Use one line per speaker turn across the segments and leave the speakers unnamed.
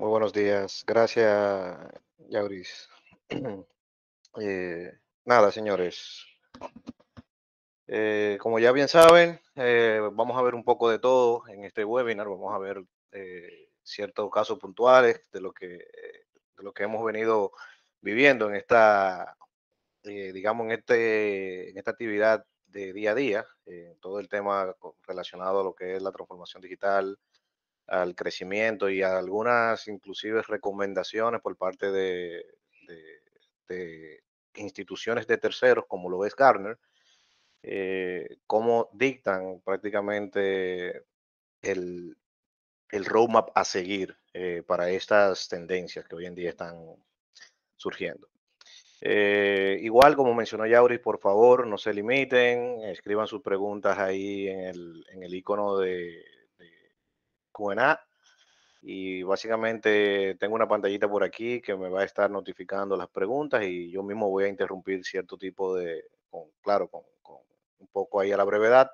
Muy buenos días. Gracias, Yauris. Eh, nada, señores. Eh, como ya bien saben, eh, vamos a ver un poco de todo en este webinar. Vamos a ver eh, ciertos casos puntuales de lo que, de lo que hemos venido viviendo en esta, digamos, en, este, en esta actividad de día a día, todo el tema relacionado a lo que es la transformación digital, al crecimiento y a algunas inclusive recomendaciones por parte de, instituciones de terceros, como lo es Garner, eh, cómo dictan prácticamente el, roadmap a seguir eh, para estas tendencias que hoy en día están surgiendo. Eh, igual, como mencionó Yauri, por favor, no se limiten, escriban sus preguntas ahí en el icono de, QNA. Y básicamente tengo una pantallita por aquí que me va a estar notificando las preguntas y yo mismo voy a interrumpir cierto tipo de, con, claro, con, un poco ahí a la brevedad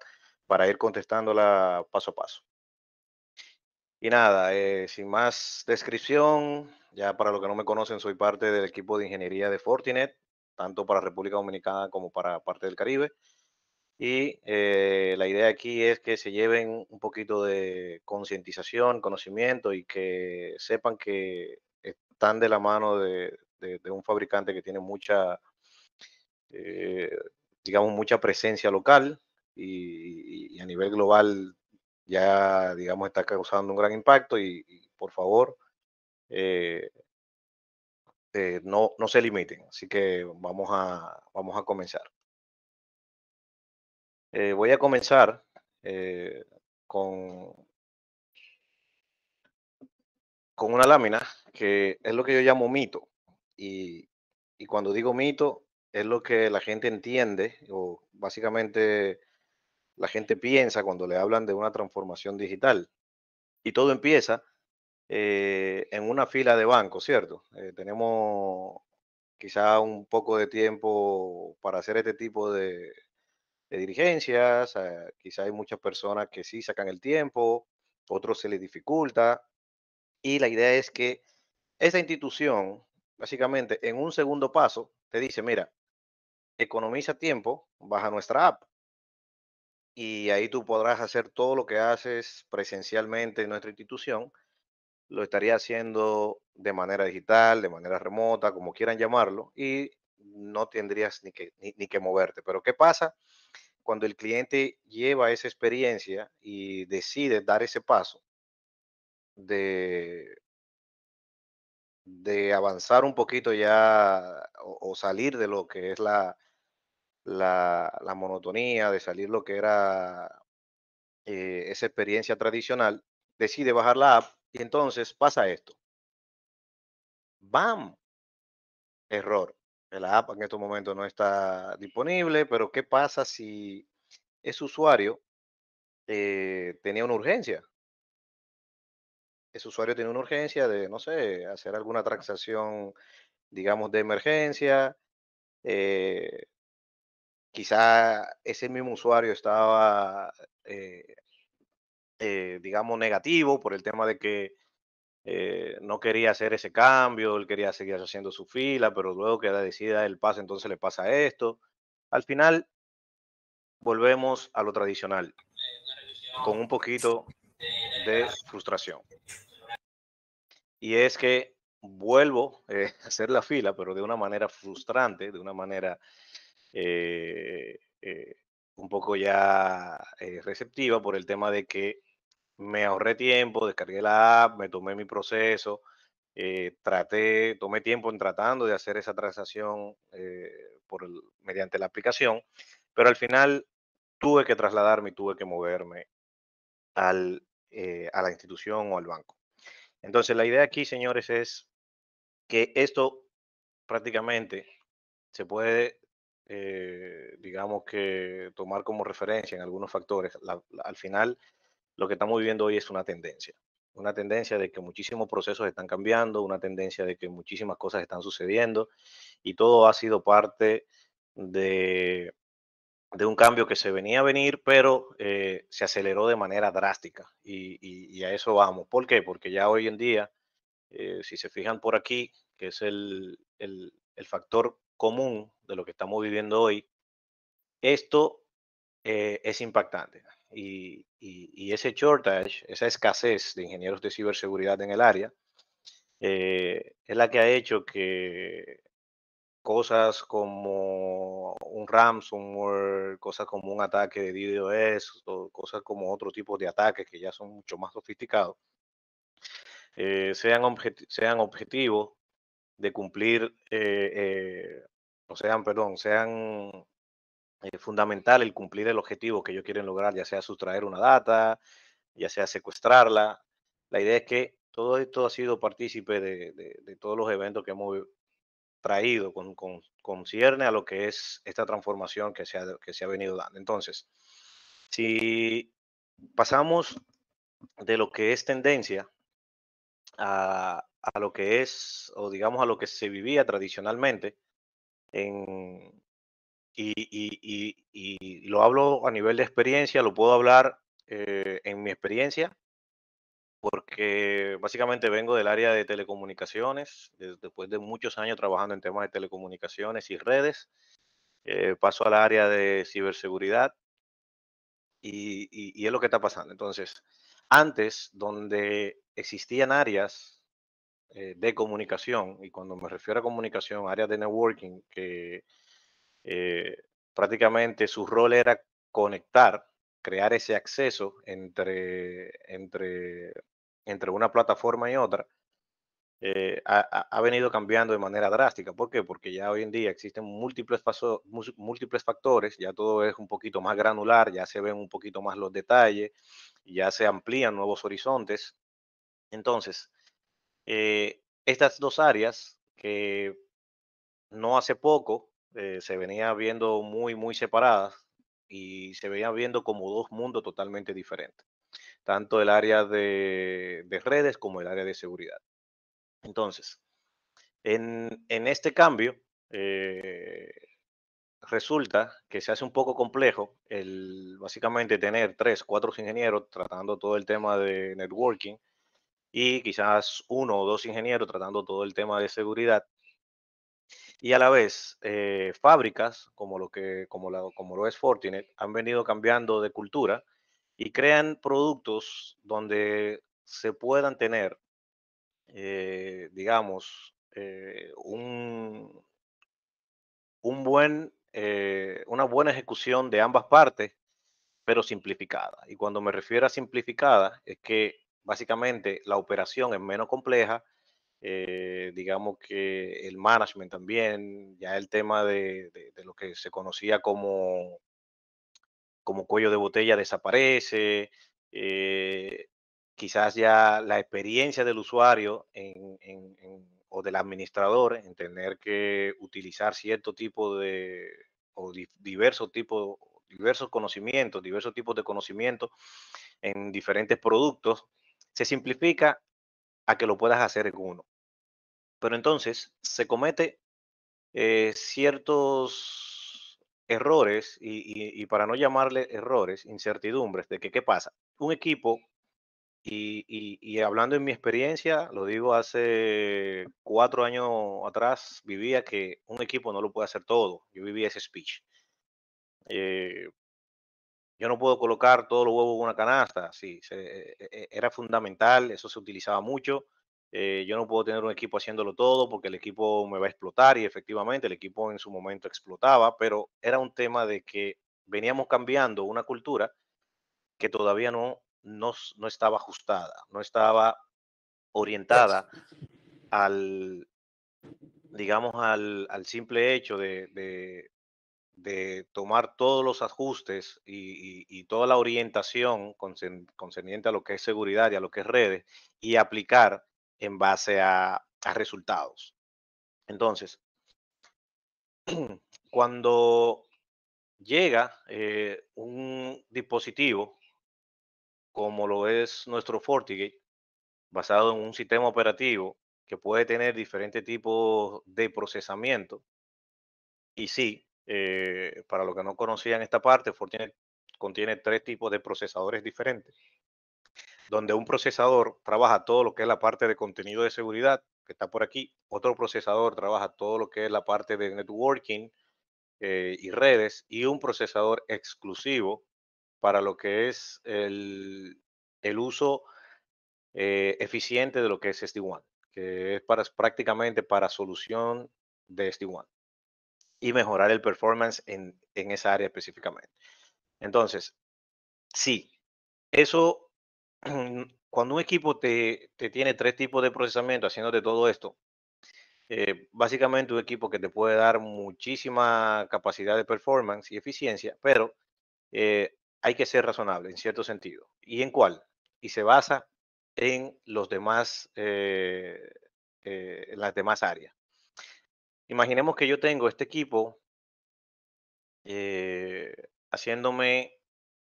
para ir contestándola paso a paso. Y nada, eh, sin más descripción, ya para los que no me conocen, soy parte del equipo de ingeniería de Fortinet, tanto para República Dominicana como para parte del Caribe. Y eh, la idea aquí es que se lleven un poquito de concientización, conocimiento y que sepan que están de la mano de, un fabricante que tiene mucha, eh, digamos, mucha presencia local y, a nivel global ya, digamos, está causando un gran impacto y, por favor, eh, no, no se limiten. Así que vamos a, vamos a comenzar. Eh, voy a comenzar eh, con, con una lámina que es lo que yo llamo mito. Y, cuando digo mito, es lo que la gente entiende o básicamente la gente piensa cuando le hablan de una transformación digital. Y todo empieza eh, en una fila de banco, ¿cierto? tenemos quizá un poco de tiempo para hacer este tipo de, dirigencias, ah, quizá hay muchas personas que sí sacan el tiempo, otros se les dificulta, y la idea es que esta institución, básicamente, en un segundo paso, te dice, mira, economiza tiempo, baja nuestra app, y ahí tú podrás hacer todo lo que haces presencialmente en nuestra institución, lo estaría haciendo de manera digital, de manera remota, como quieran llamarlo, y no tendrías ni que, ni que moverte. Pero ¿qué pasa cuando el cliente lleva esa experiencia y decide dar ese paso de, avanzar un poquito ya o, salir de lo que es la, la, monotonía, de salir lo que era eh, esa experiencia tradicional, decide bajar la app y entonces pasa esto. ¡Bam! Error la app en estos momentos no está disponible, pero ¿qué pasa si ese usuario eh, tenía una urgencia? Ese usuario tiene una urgencia de, no sé, hacer alguna transacción, digamos, de emergencia. Eh, quizá ese mismo usuario estaba, eh, digamos, negativo por el tema de que eh, no quería hacer ese cambio, él quería seguir haciendo su fila, pero luego queda decida el pase, entonces le pasa esto. Al final, volvemos a lo tradicional, con un poquito de frustración. Y es que vuelvo eh, a hacer la fila, pero de una manera frustrante, de una manera eh, un poco ya receptiva por el tema de que me ahorré tiempo, descargué la app, me tomé mi proceso, eh, traté, tomé tiempo en tratando de hacer esa transacción eh, por mediante la aplicación, pero al final tuve que trasladarme y tuve que moverme al, eh, a la institución o al banco. Entonces, la idea aquí, señores, es que esto prácticamente se puede, digamos que, tomar como referencia en algunos factores. al final, lo que estamos viviendo hoy es una tendencia. Una tendencia de que muchísimos procesos están cambiando, una tendencia de que muchísimas cosas están sucediendo y todo ha sido parte de, de un cambio que se venía a venir, pero eh, se aceleró de manera drástica y, a eso vamos. ¿Por qué? Porque ya hoy en día, eh, si se fijan por aquí, que es el, factor común de lo que estamos viviendo hoy, esto eh, es impactante y, y, ese shortage, esa escasez de ingenieros de ciberseguridad en el área, eh, es la que ha hecho que cosas como un ransomware, cosas como un ataque de DDoS, o cosas como otro tipo de ataques que ya son mucho más sofisticados, eh, sean, sean objetivos de cumplir, eh, eh o sean, perdón, sean eh, fundamental el cumplir el objetivo que ellos quieren lograr, ya sea sustraer una data, ya sea secuestrarla. La idea es que todo esto ha sido partícipe de, todos los eventos que hemos traído con, con, concierne a lo que es esta transformación que se, ha, que se ha venido dando. Entonces, si pasamos de lo que es tendencia a, a lo que es, o digamos a lo que se vivía tradicionalmente en, y, y, y, y, lo hablo a nivel de experiencia, lo puedo hablar eh, en mi experiencia, porque básicamente vengo del área de telecomunicaciones, después de muchos años trabajando en temas de telecomunicaciones y redes, eh, paso al área de ciberseguridad y es lo que está pasando. Entonces, antes, donde existían áreas eh, de comunicación, y cuando me refiero a comunicación, áreas de networking que eh, prácticamente su rol era conectar, crear ese acceso entre, entre, entre una plataforma y otra. Eh, ha, venido cambiando de manera drástica. ¿Por qué? Porque ya hoy en día existen múltiples, múltiples factores, ya todo es un poquito más granular, ya se ven un poquito más los detalles, ya se amplían nuevos horizontes. Entonces, eh, estas dos áreas que no hace poco eh, se venía viendo muy, muy separadas y se venía viendo como dos mundos totalmente diferentes, tanto el área de, redes como el área de seguridad. Entonces, en, este cambio, eh, resulta que se hace un poco complejo el básicamente tener tres, cuatro ingenieros tratando todo el tema de networking y quizás uno o dos ingenieros tratando todo el tema de seguridad y a la vez eh, fábricas como lo, que, como, como lo es Fortinet han venido cambiando de cultura y crean productos donde se puedan tener, eh, digamos, eh, un, un buen, una buena ejecución de ambas partes, pero simplificada. Y cuando me refiero a simplificada, es que básicamente la operación es menos compleja, eh, digamos que el management también, ya el tema de, lo que se conocía como, como cuello de botella desaparece, eh, quizás ya la experiencia del usuario o del administrador en tener que utilizar cierto tipo de o diversos tipos diversos conocimientos, diversos tipos de conocimientos en diferentes productos, se simplifica a que lo puedas hacer en uno. Pero entonces se comete eh, ciertos errores y, para no llamarle errores, incertidumbres de que qué pasa. Un equipo, y, hablando en mi experiencia, lo digo hace cuatro años atrás, vivía que un equipo no lo puede hacer todo. Yo vivía ese speech. Eh, yo no puedo colocar todos los huevos en una canasta. Sí, e, e, e, era fundamental, eso se utilizaba mucho. Eh, yo no puedo tener un equipo haciéndolo todo porque el equipo me va a explotar y efectivamente el equipo en su momento explotaba, pero era un tema de que veníamos cambiando una cultura que todavía no, no, estaba ajustada, no estaba orientada al, digamos, al, simple hecho de, tomar todos los ajustes y, y, toda la orientación concerniente a lo que es seguridad y a lo que es redes y aplicar en base a, resultados. Entonces, cuando llega eh, un dispositivo como lo es nuestro FortiGate, basado en un sistema operativo que puede tener diferentes tipos de procesamiento. Y sí, eh, para los que no conocían esta parte, FortiGate contiene tres tipos de procesadores diferentes donde un procesador trabaja todo lo que es la parte de contenido de seguridad, que está por aquí, otro procesador trabaja todo lo que es la parte de networking eh, y redes, y un procesador exclusivo para lo que es el, uso eh, eficiente de lo que es SD-WAN, que es para, prácticamente para solución de SD-WAN y mejorar el performance en, en esa área específicamente. Entonces, sí, eso Mm, cuando un equipo te, tiene tres tipos de procesamiento haciéndote todo esto, eh, básicamente un equipo que te puede dar muchísima capacidad de performance y eficiencia, pero eh, hay que ser razonable en cierto sentido. ¿Y en cuál? Y se basa en los demás, eh, en las demás áreas. Imaginemos que yo tengo este equipo haciéndome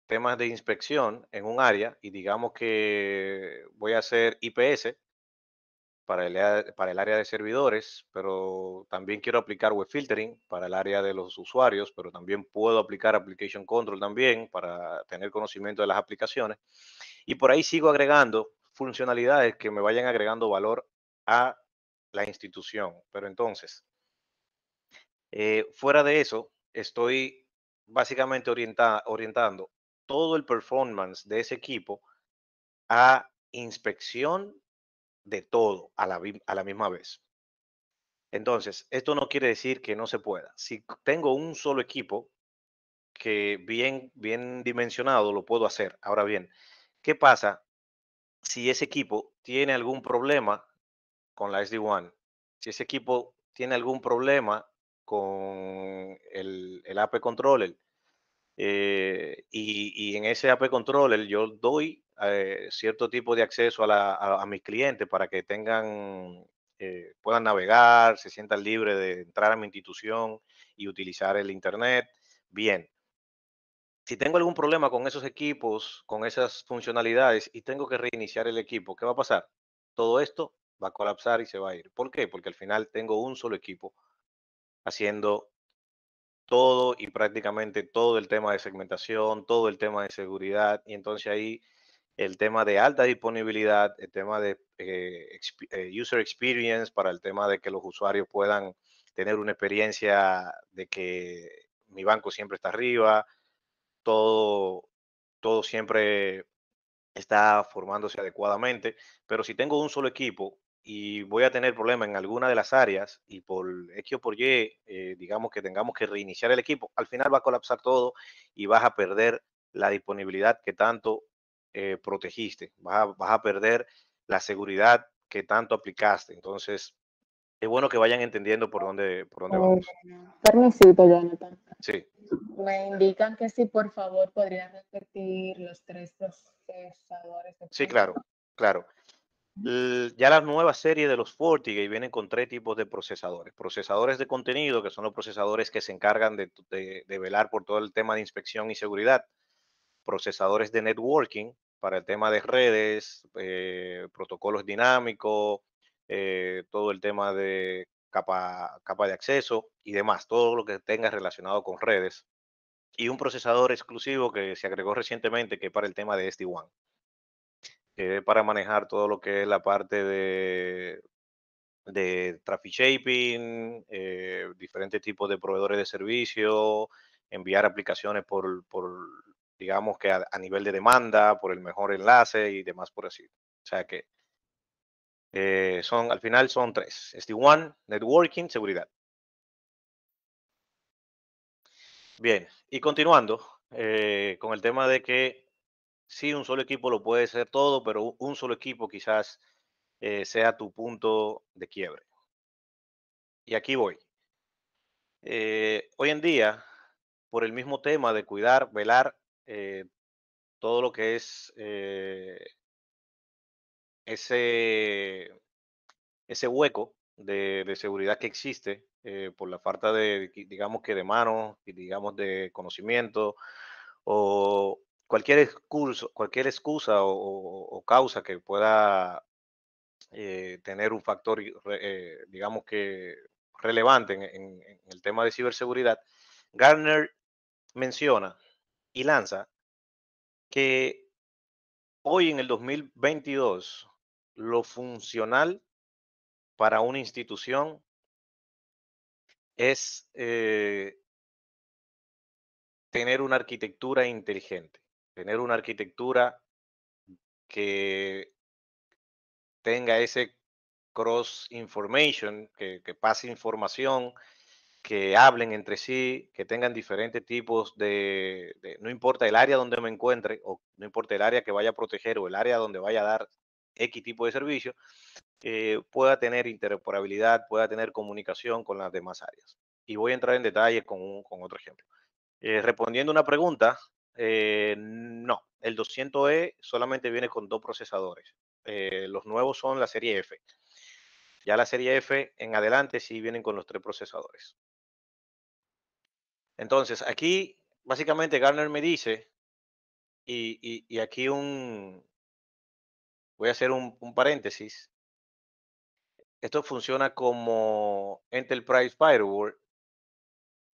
temas de inspección en un área y digamos que voy a hacer IPS para el, para el área de servidores, pero también quiero aplicar web filtering para el área de los usuarios, pero también puedo aplicar application control también para tener conocimiento de las aplicaciones. Y por ahí sigo agregando funcionalidades que me vayan agregando valor a la institución. Pero entonces, eh, fuera de eso, estoy básicamente orientando todo el performance de ese equipo a inspección de todo a la, a la misma vez. Entonces, esto no quiere decir que no se pueda. Si tengo un solo equipo que bien, bien dimensionado lo puedo hacer. Ahora bien, ¿qué pasa si ese equipo tiene algún problema con la SD1? Si ese equipo tiene algún problema con el, el AP Controller, eh, y, en ese AP Controller yo doy eh, cierto tipo de acceso a, mis clientes para que tengan, eh, puedan navegar, se sientan libres de entrar a mi institución y utilizar el Internet. Bien. Si tengo algún problema con esos equipos, con esas funcionalidades y tengo que reiniciar el equipo, ¿qué va a pasar? Todo esto va a colapsar y se va a ir. ¿Por qué? Porque al final tengo un solo equipo haciendo todo y prácticamente todo el tema de segmentación, todo el tema de seguridad, y entonces ahí el tema de alta disponibilidad, el tema de eh, eh, user experience para el tema de que los usuarios puedan tener una experiencia de que mi banco siempre está arriba, todo, todo siempre está formándose adecuadamente, pero si tengo un solo equipo y voy a tener problemas en alguna de las áreas y por X o por Y, eh, digamos que tengamos que reiniciar el equipo, al final va a colapsar todo y vas a perder la disponibilidad que tanto eh, protegiste, vas a, vas a perder la seguridad que tanto aplicaste. Entonces, es bueno que vayan entendiendo por dónde, por dónde vamos.
Permisito, Jonathan. Sí. Me indican que si por favor podrían repetir los tres procesadores.
sí, claro, claro ya la nueva serie de los FortiGate vienen con tres tipos de procesadores. Procesadores de contenido, que son los procesadores que se encargan de, velar por todo el tema de inspección y seguridad. Procesadores de networking para el tema de redes, eh, protocolos dinámicos, eh, todo el tema de capa, capa de acceso y demás, todo lo que tenga relacionado con redes. Y un procesador exclusivo que se agregó recientemente, que es para el tema de SD-WAN para manejar todo lo que es la parte de, de traffic shaping, eh, diferentes tipos de proveedores de servicio, enviar aplicaciones por, digamos que a, nivel de demanda, por el mejor enlace y demás por así. O sea que eh, son, al final son tres. SD1, networking, seguridad. Bien, y continuando eh, con el tema de que sí, un solo equipo lo puede ser todo, pero un solo equipo quizás eh, sea tu punto de quiebre. Y aquí voy. Eh, hoy en día, por el mismo tema de cuidar, velar eh, todo lo que es ese, ese hueco de, seguridad que existe por la falta de, digamos que de y digamos de conocimiento o, cualquier excusa, cualquier excusa o, causa que pueda eh, tener un factor, eh, digamos que relevante en, el tema de ciberseguridad, Garner menciona y lanza que hoy en el 2022 lo funcional para una institución es eh, tener una arquitectura inteligente tener una arquitectura que tenga ese cross information, que, pase información, que hablen entre sí, que tengan diferentes tipos de, no importa el área donde me encuentre, o no importa el área que vaya a proteger o el área donde vaya a dar X tipo de servicio, eh, pueda tener interoperabilidad, pueda tener comunicación con las demás áreas. Y voy a entrar en detalle con, otro ejemplo. Eh, respondiendo una pregunta eh, no, el 200E solamente viene con dos procesadores. Eh, los nuevos son la serie F. Ya la serie F en adelante sí vienen con los tres procesadores. Entonces, aquí básicamente Garner me dice, y, aquí un, voy a hacer un, un paréntesis, esto funciona como Enterprise Firewall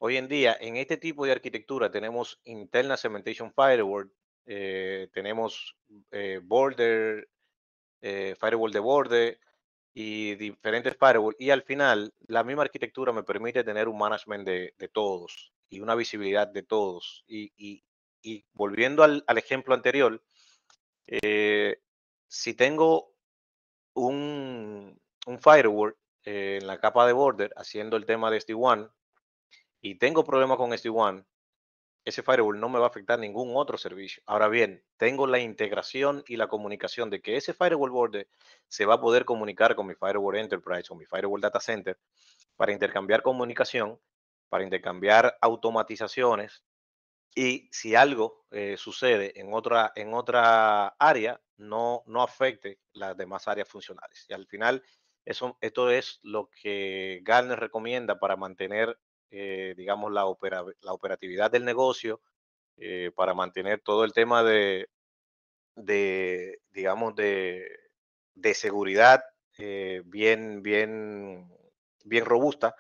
Hoy en día, en este tipo de arquitectura tenemos interna Cementation Firewall, eh, tenemos eh, Border, eh, Firewall de borde y diferentes firewall. Y al final, la misma arquitectura me permite tener un management de, todos y una visibilidad de todos. Y, volviendo al, ejemplo anterior, si tengo un, firewall en la capa de border haciendo el tema de sd y tengo problemas con sd este One, ese firewall no me va a afectar ningún otro servicio. Ahora bien, tengo la integración y la comunicación de que ese firewall borde se va a poder comunicar con mi firewall enterprise o mi firewall data center para intercambiar comunicación, para intercambiar automatizaciones y si algo eh, sucede en otra, en otra área, no, no afecte las demás áreas funcionales. Y al final, eso, esto es lo que Gartner recomienda para mantener eh, digamos, la, operatividad del negocio eh, para mantener todo el tema de, digamos, de, seguridad eh, bien, bien, bien robusta,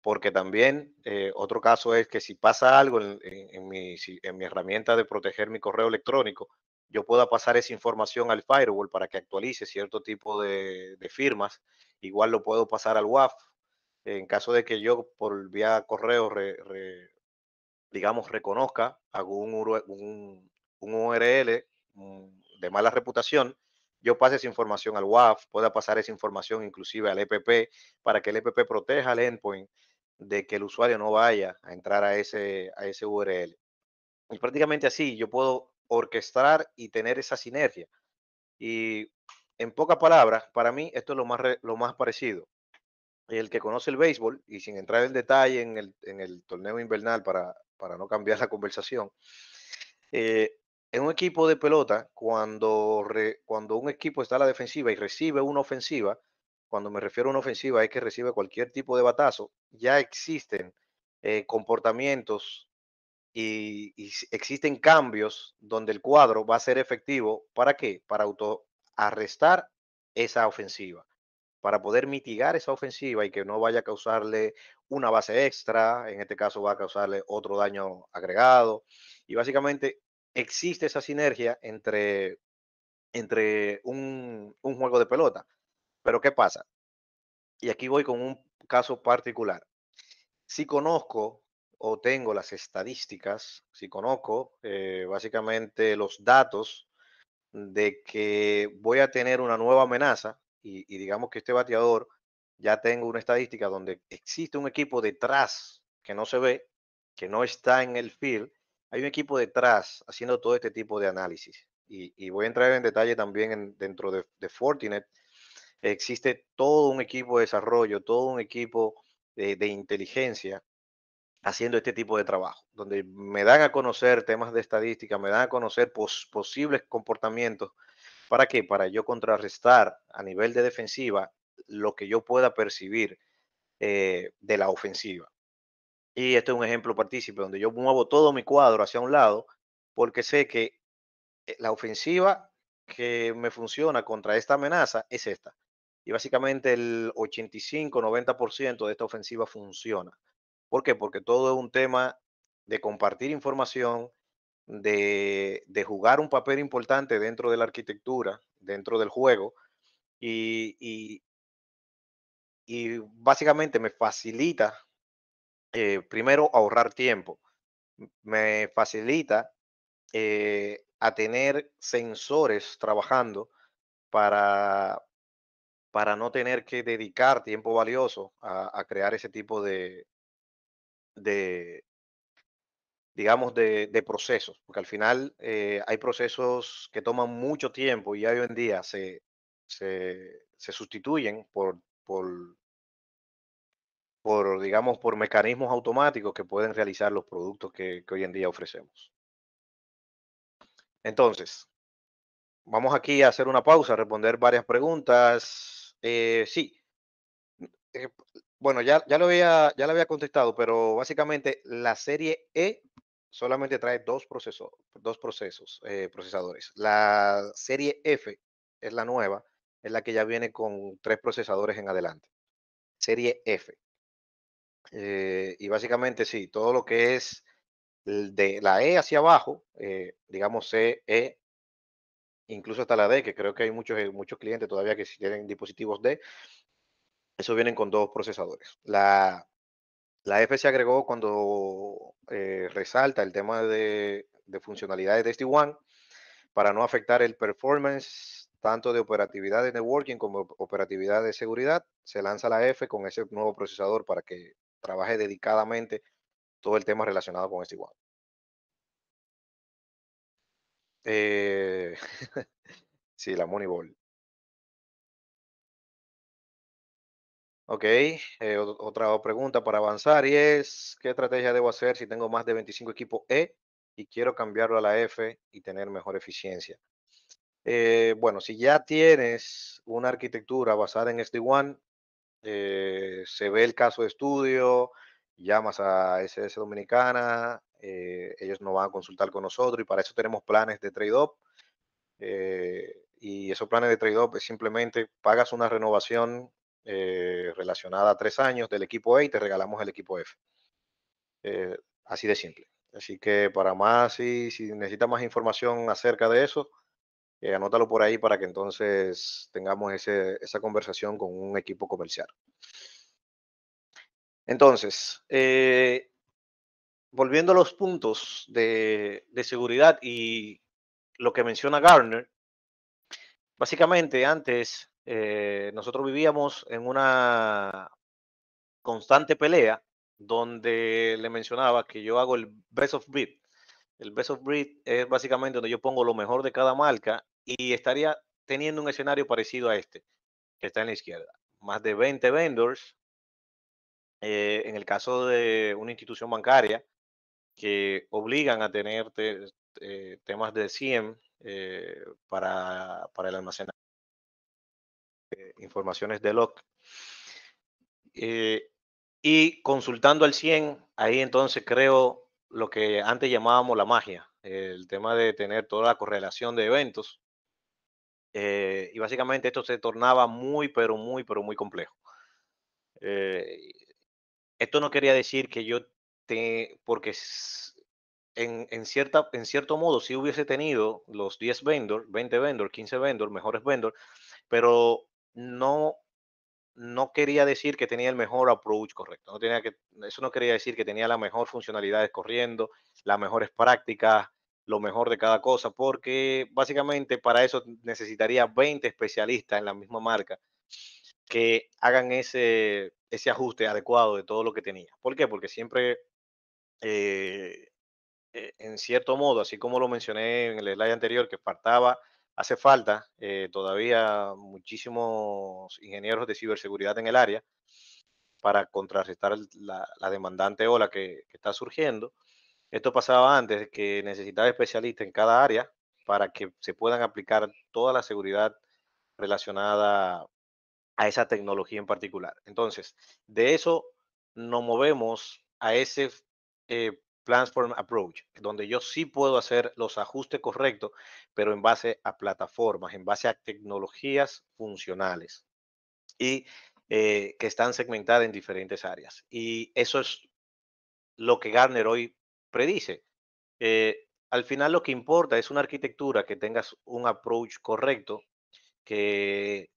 porque también otro caso es que si pasa algo en, mi, herramienta de proteger mi correo electrónico, yo pueda pasar esa información al firewall para que actualice cierto tipo de, firmas. Igual lo puedo pasar al WAF en caso de que yo por vía correo, digamos, reconozca algún un, URL mm, de mala reputación, yo pase esa información al WAF, pueda pasar esa información inclusive al EPP para que el EPP proteja al endpoint de que el usuario no vaya a entrar a ese, ese URL. Y prácticamente así yo puedo orquestar y tener esa sinergia. Y en pocas palabras, para mí esto es lo más, lo más parecido el que conoce el béisbol, y sin entrar en detalle en el, torneo invernal para, no cambiar la conversación, eh, en un equipo de pelota, cuando, un equipo está a la defensiva y recibe una ofensiva, cuando me refiero a una ofensiva es que recibe cualquier tipo de batazo, ya existen eh, comportamientos y, y, existen cambios donde el cuadro va a ser efectivo. ¿Para qué? Para autoarrestar esa ofensiva para poder mitigar esa ofensiva y que no vaya a causarle una base extra, en este caso va a causarle otro daño agregado. Y básicamente existe esa sinergia entre, entre un, juego de pelota. Pero ¿qué pasa? Y aquí voy con un caso particular. Si conozco o tengo las estadísticas, si conozco eh, básicamente los datos de que voy a tener una nueva amenaza y, digamos que este bateador ya tengo una estadística donde existe un equipo detrás que no se ve, que no está en el field, hay un equipo detrás haciendo todo este tipo de análisis. Y, voy a entrar en detalle también dentro de, Fortinet. Existe todo un equipo de desarrollo, todo un equipo de, inteligencia haciendo este tipo de trabajo, donde me dan a conocer temas de estadística, me dan a conocer posibles comportamientos ¿Para qué? Para yo contrarrestar a nivel de defensiva lo que yo pueda percibir eh, de la ofensiva. Y este es un ejemplo partícipe donde yo muevo todo mi cuadro hacia un lado porque sé que eh, la ofensiva que me funciona contra esta amenaza es esta. Y básicamente el 85-90% de esta ofensiva funciona. ¿Por qué? Porque todo es un tema de compartir información, de, jugar un papel importante dentro de la arquitectura, dentro del juego, y, básicamente me facilita, eh, primero, ahorrar tiempo, me facilita eh, a tener sensores trabajando para, para no tener que dedicar tiempo valioso a, a crear ese tipo de, de, digamos, de, procesos, porque al final eh, hay procesos que toman mucho tiempo y hoy en día se, se, sustituyen por, por, digamos, por mecanismos automáticos que pueden realizar los productos que, hoy en día ofrecemos. Entonces, vamos aquí a hacer una pausa, a responder varias preguntas. Eh, sí. Eh, bueno, ya, ya, lo había, ya lo había contestado, pero básicamente la serie E solamente trae dos, procesos, dos procesos, eh, procesadores. La serie F es la nueva, es la que ya viene con tres procesadores en adelante. Serie F. Eh, y básicamente sí, todo lo que es de la E hacia abajo, eh, digamos C, E, incluso hasta la D, que creo que hay muchos, muchos clientes todavía que tienen dispositivos D, eso vienen con dos procesadores. La la F se agregó cuando eh, resalta el tema de, funcionalidades de sd One para no afectar el performance tanto de operatividad de networking como operatividad de seguridad. Se lanza la F con ese nuevo procesador para que trabaje dedicadamente todo el tema relacionado con sd one. Eh, sí, la Moneyball. Ok, eh, otra pregunta para avanzar y es, ¿qué estrategia debo hacer si tengo más de 25 equipos E y quiero cambiarlo a la F y tener mejor eficiencia? Eh, bueno, si ya tienes una arquitectura basada en SD-WAN, este eh, se ve el caso de estudio, llamas a SS Dominicana, ellos nos van a consultar con nosotros y para eso tenemos planes de trade off y esos planes de trade off es simplemente pagas una renovación eh, relacionada a tres años del equipo E y te regalamos el equipo F. Eh, así de simple. Así que para más, si, si necesitas más información acerca de eso, eh, anótalo por ahí para que entonces tengamos esa conversación con un equipo comercial. Entonces, volviendo a los puntos de, de, seguridad y lo que menciona Garner, básicamente antes eh, nosotros vivíamos en una constante pelea donde le mencionaba que yo hago el best of breed. El best of breed es básicamente donde yo pongo lo mejor de cada marca y estaría teniendo un escenario parecido a este, que está en la izquierda. Más de 20 vendors, eh, en el caso de una institución bancaria, que obligan a tener eh, temas de 100 para, para, el almacenamiento eh, informaciones de log. Eh, y consultando al 100, ahí entonces creo lo que antes llamábamos la magia, el tema de tener toda la correlación de eventos. Eh, y básicamente esto se tornaba muy, pero muy, pero muy complejo. esto no quería decir que yo, te, porque en, en, cierta, en cierto modo, si hubiese tenido los 10 vendors, 20 vendors, 15 vendors, mejores vendors, pero no, no quería decir que tenía el mejor approach correcto. No tenía que, eso no quería decir que tenía la mejor funcionalidades corriendo, las mejores prácticas, lo mejor de cada cosa, porque básicamente para eso necesitaría 20 especialistas en la misma marca que hagan ese, ese ajuste adecuado de todo lo que tenía. ¿Por qué? Porque siempre, eh, eh, en cierto modo, así como lo mencioné en el slide anterior, que faltaba hace falta eh, todavía muchísimos ingenieros de ciberseguridad en el área para contrarrestar la, demandante ola que, está surgiendo. Esto pasaba antes, que necesitaba especialistas en cada área para que se puedan aplicar toda la seguridad relacionada a esa tecnología en particular. Entonces, de eso nos movemos a ese eh, Platform Approach, donde yo sí puedo hacer los ajustes correctos, pero en base a plataformas, en base a tecnologías funcionales y eh, que están segmentadas en diferentes áreas. Y eso es lo que Garner hoy predice. Eh, al final lo que importa es una arquitectura que tengas un approach correcto, que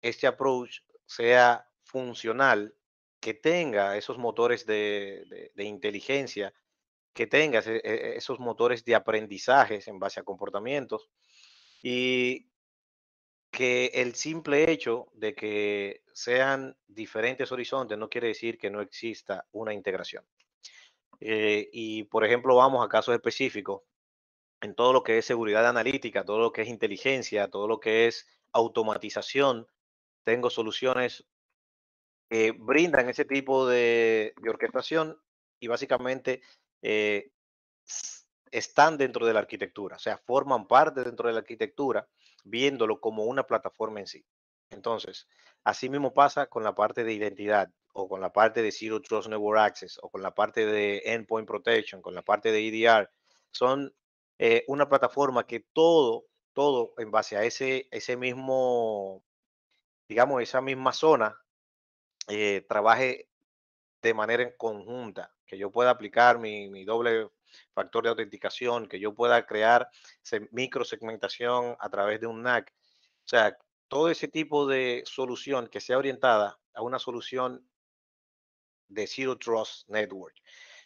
este approach sea funcional, que tenga esos motores de, de inteligencia que tengas e, e, esos motores de aprendizajes en base a comportamientos y que el simple hecho de que sean diferentes horizontes no quiere decir que no exista una integración. Eh, y por ejemplo, vamos a casos específicos en todo lo que es seguridad analítica, todo lo que es inteligencia, todo lo que es automatización. Tengo soluciones que brindan ese tipo de, de orquestación y básicamente eh, están dentro de la arquitectura, o sea, forman parte dentro de la arquitectura, viéndolo como una plataforma en sí. Entonces, así mismo pasa con la parte de identidad o con la parte de Zero Trust Network Access o con la parte de Endpoint Protection, con la parte de EDR. Son eh, una plataforma que todo, todo en base a ese, ese mismo, digamos, esa misma zona, eh, trabaje de manera conjunta yo pueda aplicar mi, doble factor de autenticación, que yo pueda crear micro segmentación a través de un NAC. O sea, todo ese tipo de solución que sea orientada a una solución de Zero Trust Network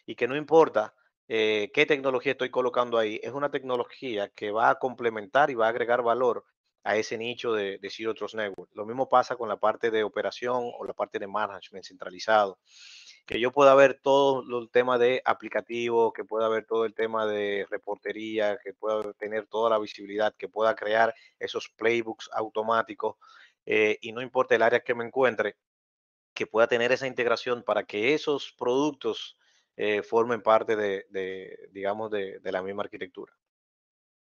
y que no importa eh, qué tecnología estoy colocando ahí, es una tecnología que va a complementar y va a agregar valor a ese nicho de, de Zero Trust Network. Lo mismo pasa con la parte de operación o la parte de management centralizado que yo pueda ver todo el tema de aplicativos, que pueda ver todo el tema de reportería, que pueda tener toda la visibilidad, que pueda crear esos playbooks automáticos eh, y no importa el área que me encuentre, que pueda tener esa integración para que esos productos eh, formen parte de, digamos, de, la misma arquitectura.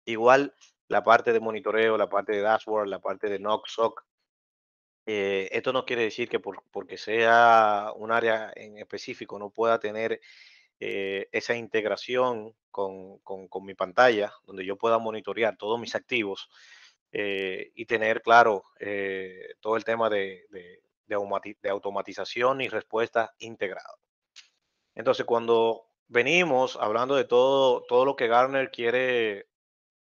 Igual la parte de monitoreo, la parte de dashboard, la parte de NOC, eh, esto no quiere decir que porque sea un área en específico no pueda tener eh, esa integración con, mi pantalla, donde yo pueda monitorear todos mis activos eh, y tener claro todo el tema de, automatización y respuesta integrado. Entonces, cuando venimos hablando de todo, todo lo que Garner quiere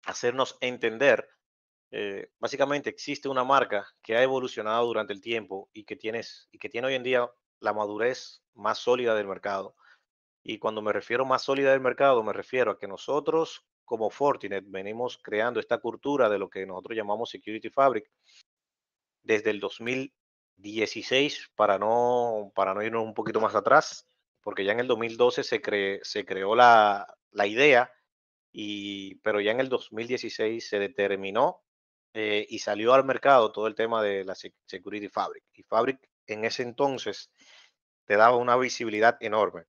hacernos entender, eh, básicamente existe una marca que ha evolucionado durante el tiempo y que, tiene hoy en día la madurez más sólida del mercado. Y cuando me refiero más sólida del mercado, me refiero a que nosotros como Fortinet venimos creando esta cultura de lo que nosotros llamamos Security Fabric desde el 2016, para no, para irnos un poquito más atrás, porque ya en el 2012 se, creó la, idea, pero ya en el 2016 se determinó eh, y salió al mercado todo el tema de la Security Fabric. Y Fabric en ese entonces te daba una visibilidad enorme,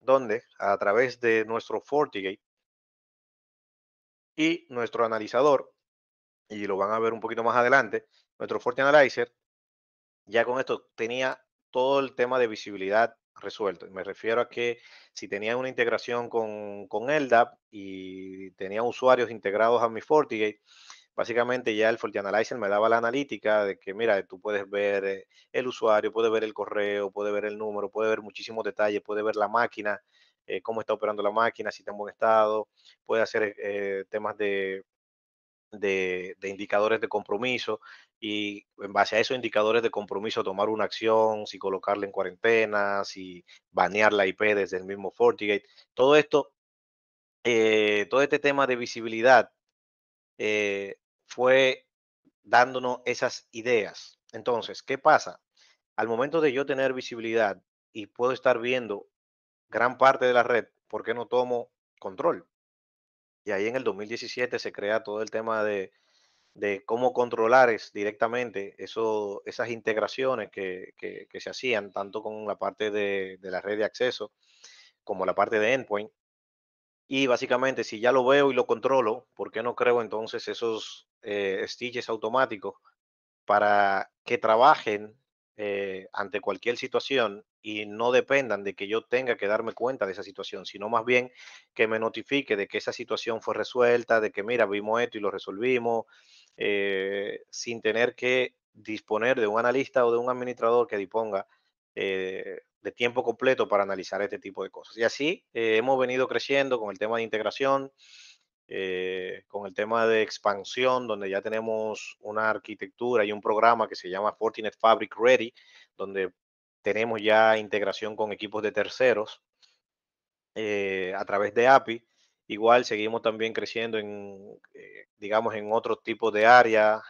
donde a través de nuestro FortiGate y nuestro analizador, y lo van a ver un poquito más adelante, nuestro FortiAnalyzer, ya con esto tenía todo el tema de visibilidad resuelto. Me refiero a que si tenía una integración con, con LDAP y tenía usuarios integrados a mi FortiGate, básicamente ya el FortiAnalyzer me daba la analítica de que, mira, tú puedes ver eh, el usuario, puedes ver el correo, puedes ver el número, puedes ver muchísimos detalles, puedes ver la máquina, eh, cómo está operando la máquina, si está en buen estado, puede hacer eh, temas de, de, indicadores de compromiso y en base a esos indicadores de compromiso tomar una acción, si colocarla en cuarentena, si banear la IP desde el mismo FortiGate, todo esto, todo este tema de visibilidad fue dándonos esas ideas. Entonces, ¿qué pasa? Al momento de yo tener visibilidad y puedo estar viendo gran parte de la red, ¿por qué no tomo control? Y ahí en el 2017 se crea todo el tema de, cómo controlar es directamente eso, esas integraciones que, se hacían, tanto con la parte de, de, la red de acceso como la parte de endpoint, y básicamente, si ya lo veo y lo controlo, ¿por qué no creo entonces esos eh, stitches automáticos para que trabajen eh, ante cualquier situación y no dependan de que yo tenga que darme cuenta de esa situación, sino más bien que me notifique de que esa situación fue resuelta, de que mira, vimos esto y lo resolvimos, eh, sin tener que disponer de un analista o de un administrador que disponga eh, de tiempo completo para analizar este tipo de cosas. Y así eh, hemos venido creciendo con el tema de integración, eh, con el tema de expansión, donde ya tenemos una arquitectura y un programa que se llama Fortinet Fabric Ready, donde tenemos ya integración con equipos de terceros eh, a través de API. Igual seguimos también creciendo en, digamos, en otros tipos de áreas.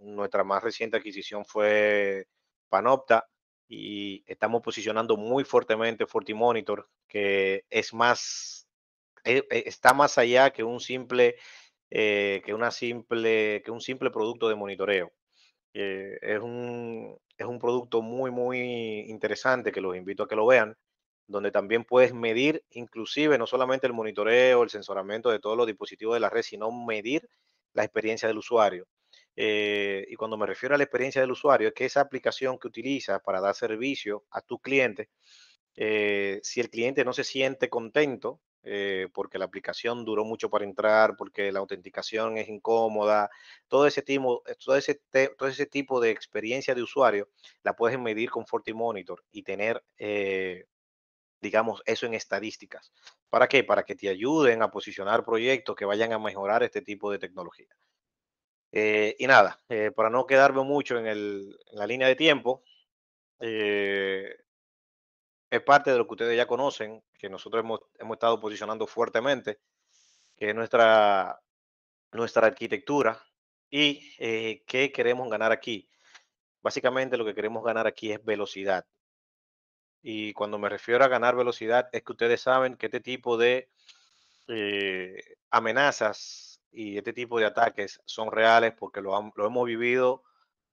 nuestra más reciente adquisición fue Panopta, y estamos posicionando muy fuertemente Fortimonitor, que es más, eh, eh, está más allá que un simple, eh, que una simple, que un simple producto de monitoreo. es, un, es un producto muy, muy interesante que los invito a que lo vean donde también puedes medir inclusive no solamente el monitoreo, el sensoramiento de todos los dispositivos de la red, sino medir la experiencia del usuario. Eh, y cuando me refiero a la experiencia del usuario, es que esa aplicación que utilizas para dar servicio a tu cliente, eh, si el cliente no se siente contento eh, porque la aplicación duró mucho para entrar, porque la autenticación es incómoda, todo ese, tipo, de experiencia de usuario la puedes medir con Fortimonitor y tener, digamos, eso en estadísticas. ¿Para qué? Para que te ayuden a posicionar proyectos que vayan a mejorar este tipo de tecnología. Eh, y nada, eh, para no quedarme mucho en, el, la línea de tiempo, eh, es parte de lo que ustedes ya conocen, que nosotros hemos, estado posicionando fuertemente, que es nuestra, nuestra arquitectura y qué queremos ganar aquí. Básicamente lo que queremos ganar aquí es velocidad. Y cuando me refiero a ganar velocidad, es que ustedes saben que este tipo de amenazas y este tipo de ataques son reales porque lo, hemos vivido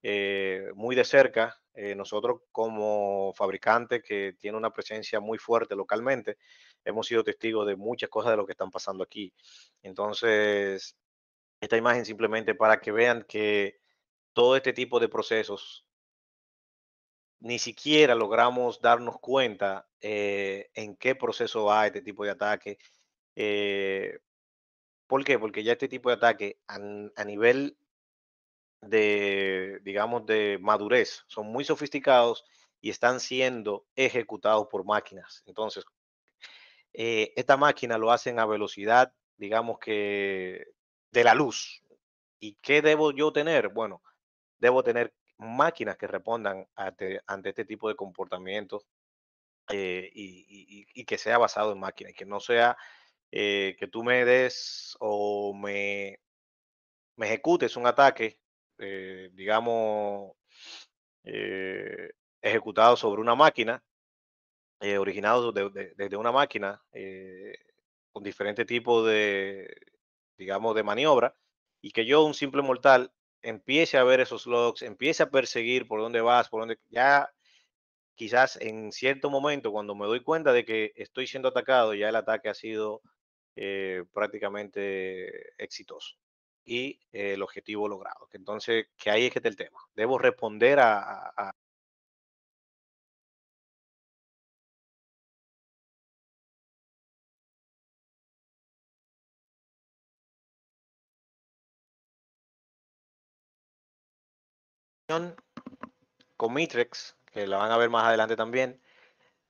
eh, muy de cerca. Eh, nosotros como fabricantes que tiene una presencia muy fuerte localmente, hemos sido testigos de muchas cosas de lo que están pasando aquí. Entonces, esta imagen simplemente para que vean que todo este tipo de procesos ni siquiera logramos darnos cuenta eh, en qué proceso va este tipo de ataque. ¿Por qué? Porque ya este tipo de ataque a, nivel de, digamos, de madurez son muy sofisticados y están siendo ejecutados por máquinas. Entonces, eh, esta máquina lo hacen a velocidad, digamos que, de la luz. ¿Y qué debo yo tener? Bueno, debo tener máquinas que respondan ante, este tipo de comportamientos eh, y, que sea basado en máquinas, que no sea eh, que tú me des o me, me ejecutes un ataque, eh, digamos, eh, ejecutado sobre una máquina, originado desde una máquina, con diferente tipo de, digamos, de maniobra, y que yo, un simple mortal, empiece a ver esos logs, empiece a perseguir por dónde vas, por dónde ya quizás en cierto momento cuando me doy cuenta de que estoy siendo atacado, ya el ataque ha sido eh, prácticamente exitoso y el objetivo logrado. Entonces, que ahí es que está el tema. Debo responder a, con Mitrex, que la van a ver más adelante también,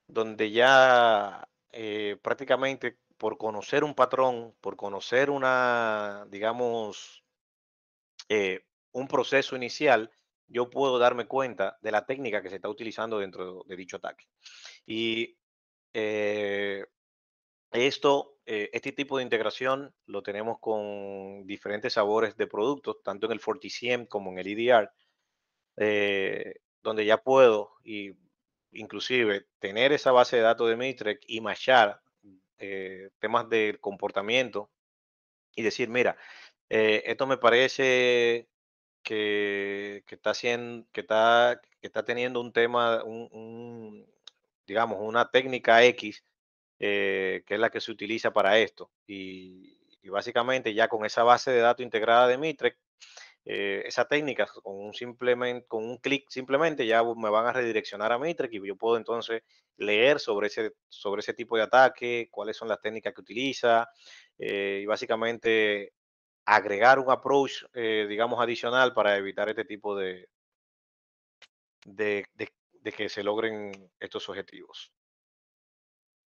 donde ya eh, prácticamente por conocer un patrón, por conocer una, digamos, eh, un proceso inicial, yo puedo darme cuenta de la técnica que se está utilizando dentro de dicho ataque. Y eh, esto, eh, este tipo de integración lo tenemos con diferentes sabores de productos, tanto en el FortiCM como en el EDR, donde ya puedo y inclusive tener esa base de datos de Matrix y machar eh, temas del comportamiento y decir, mira, eh, esto me parece que, está haciendo, que está, está teniendo un tema, un, digamos, una técnica X, eh, que es la que se utiliza para esto. Y, y, básicamente ya con esa base de datos integrada de Mitre, esas eh, esa técnica con un, simplemente, con un clic simplemente ya me van a redireccionar a Mitre y yo puedo entonces leer sobre ese, sobre ese tipo de ataque, cuáles son las técnicas que utiliza eh, y básicamente agregar un approach, eh, digamos, adicional para evitar este tipo de, de, de que se logren estos objetivos.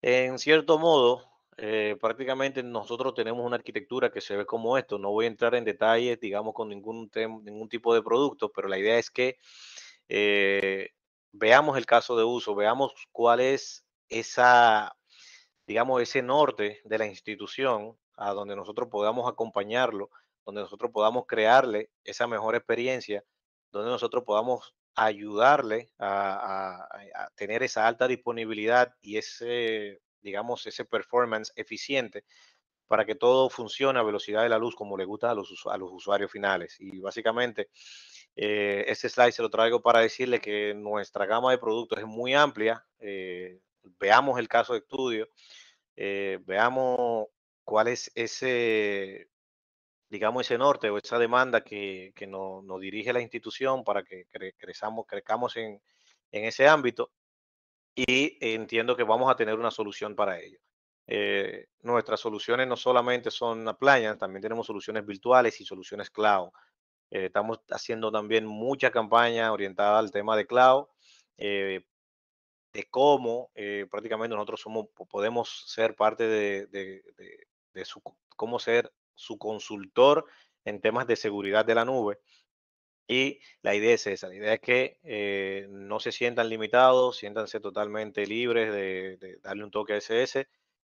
En cierto modo, eh, prácticamente nosotros tenemos una arquitectura que se ve como esto. No voy a entrar en detalles, digamos, con ningún, ningún tipo de producto, pero la idea es que eh, veamos el caso de uso, veamos cuál es esa, digamos, ese norte de la institución a donde nosotros podamos acompañarlo, donde nosotros podamos crearle esa mejor experiencia, donde nosotros podamos ayudarle a tener esa alta disponibilidad y ese digamos, ese performance eficiente para que todo funcione a velocidad de la luz como le gusta a los, a los usuarios finales. Y básicamente, eh, este slide se lo traigo para decirle que nuestra gama de productos es muy amplia. Eh, veamos el caso de estudio, eh, veamos cuál es ese, digamos, ese norte o esa demanda que, nos, dirige la institución para que crezamos, crezcamos en, en ese ámbito y entiendo que vamos a tener una solución para ello. Eh, nuestras soluciones no solamente son playas, también tenemos soluciones virtuales y soluciones cloud. Eh, estamos haciendo también mucha campaña orientada al tema de cloud, eh, de cómo prácticamente nosotros somos, podemos ser parte de, cómo ser su consultor en temas de seguridad de la nube. Y la idea es esa, la idea es que eh, no se sientan limitados, siéntanse totalmente libres de, darle un toque a SS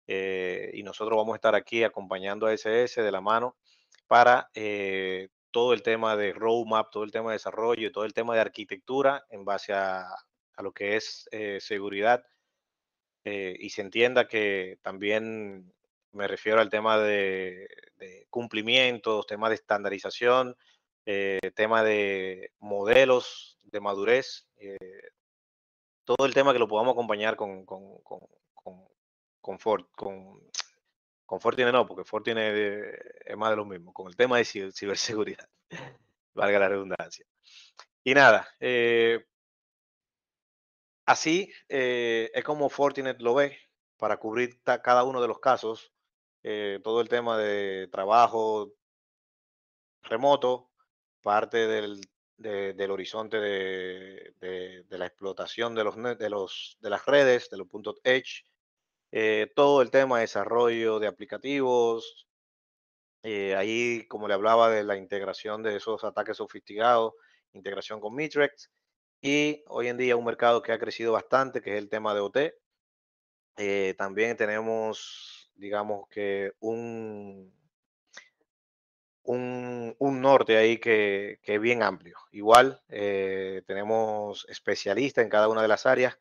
eh, y nosotros vamos a estar aquí acompañando a SS de la mano para eh, todo el tema de roadmap, todo el tema de desarrollo, todo el tema de arquitectura en base a, lo que es seguridad y se entienda que también me refiero al tema de, cumplimiento, temas de estandarización, eh, tema de modelos, de madurez, eh, todo el tema que lo podamos acompañar con, con, con, con con, Fortinet no, porque Fortinet es más de lo mismo, con el tema de ciberseguridad, valga la redundancia. Y nada, eh, así es como Fortinet lo ve para cubrir cada uno de los casos, todo el tema de trabajo remoto, parte del, horizonte de, la explotación de, los, de, los, de las redes, de los puntos edge, eh, todo el tema de desarrollo de aplicativos, eh, ahí como le hablaba de la integración de esos ataques sofisticados, integración con Mitrex, y hoy en día un mercado que ha crecido bastante, que es el tema de OT. Eh, también tenemos, digamos que, un, un, norte ahí que, es bien amplio. Igual eh, tenemos especialistas en cada una de las áreas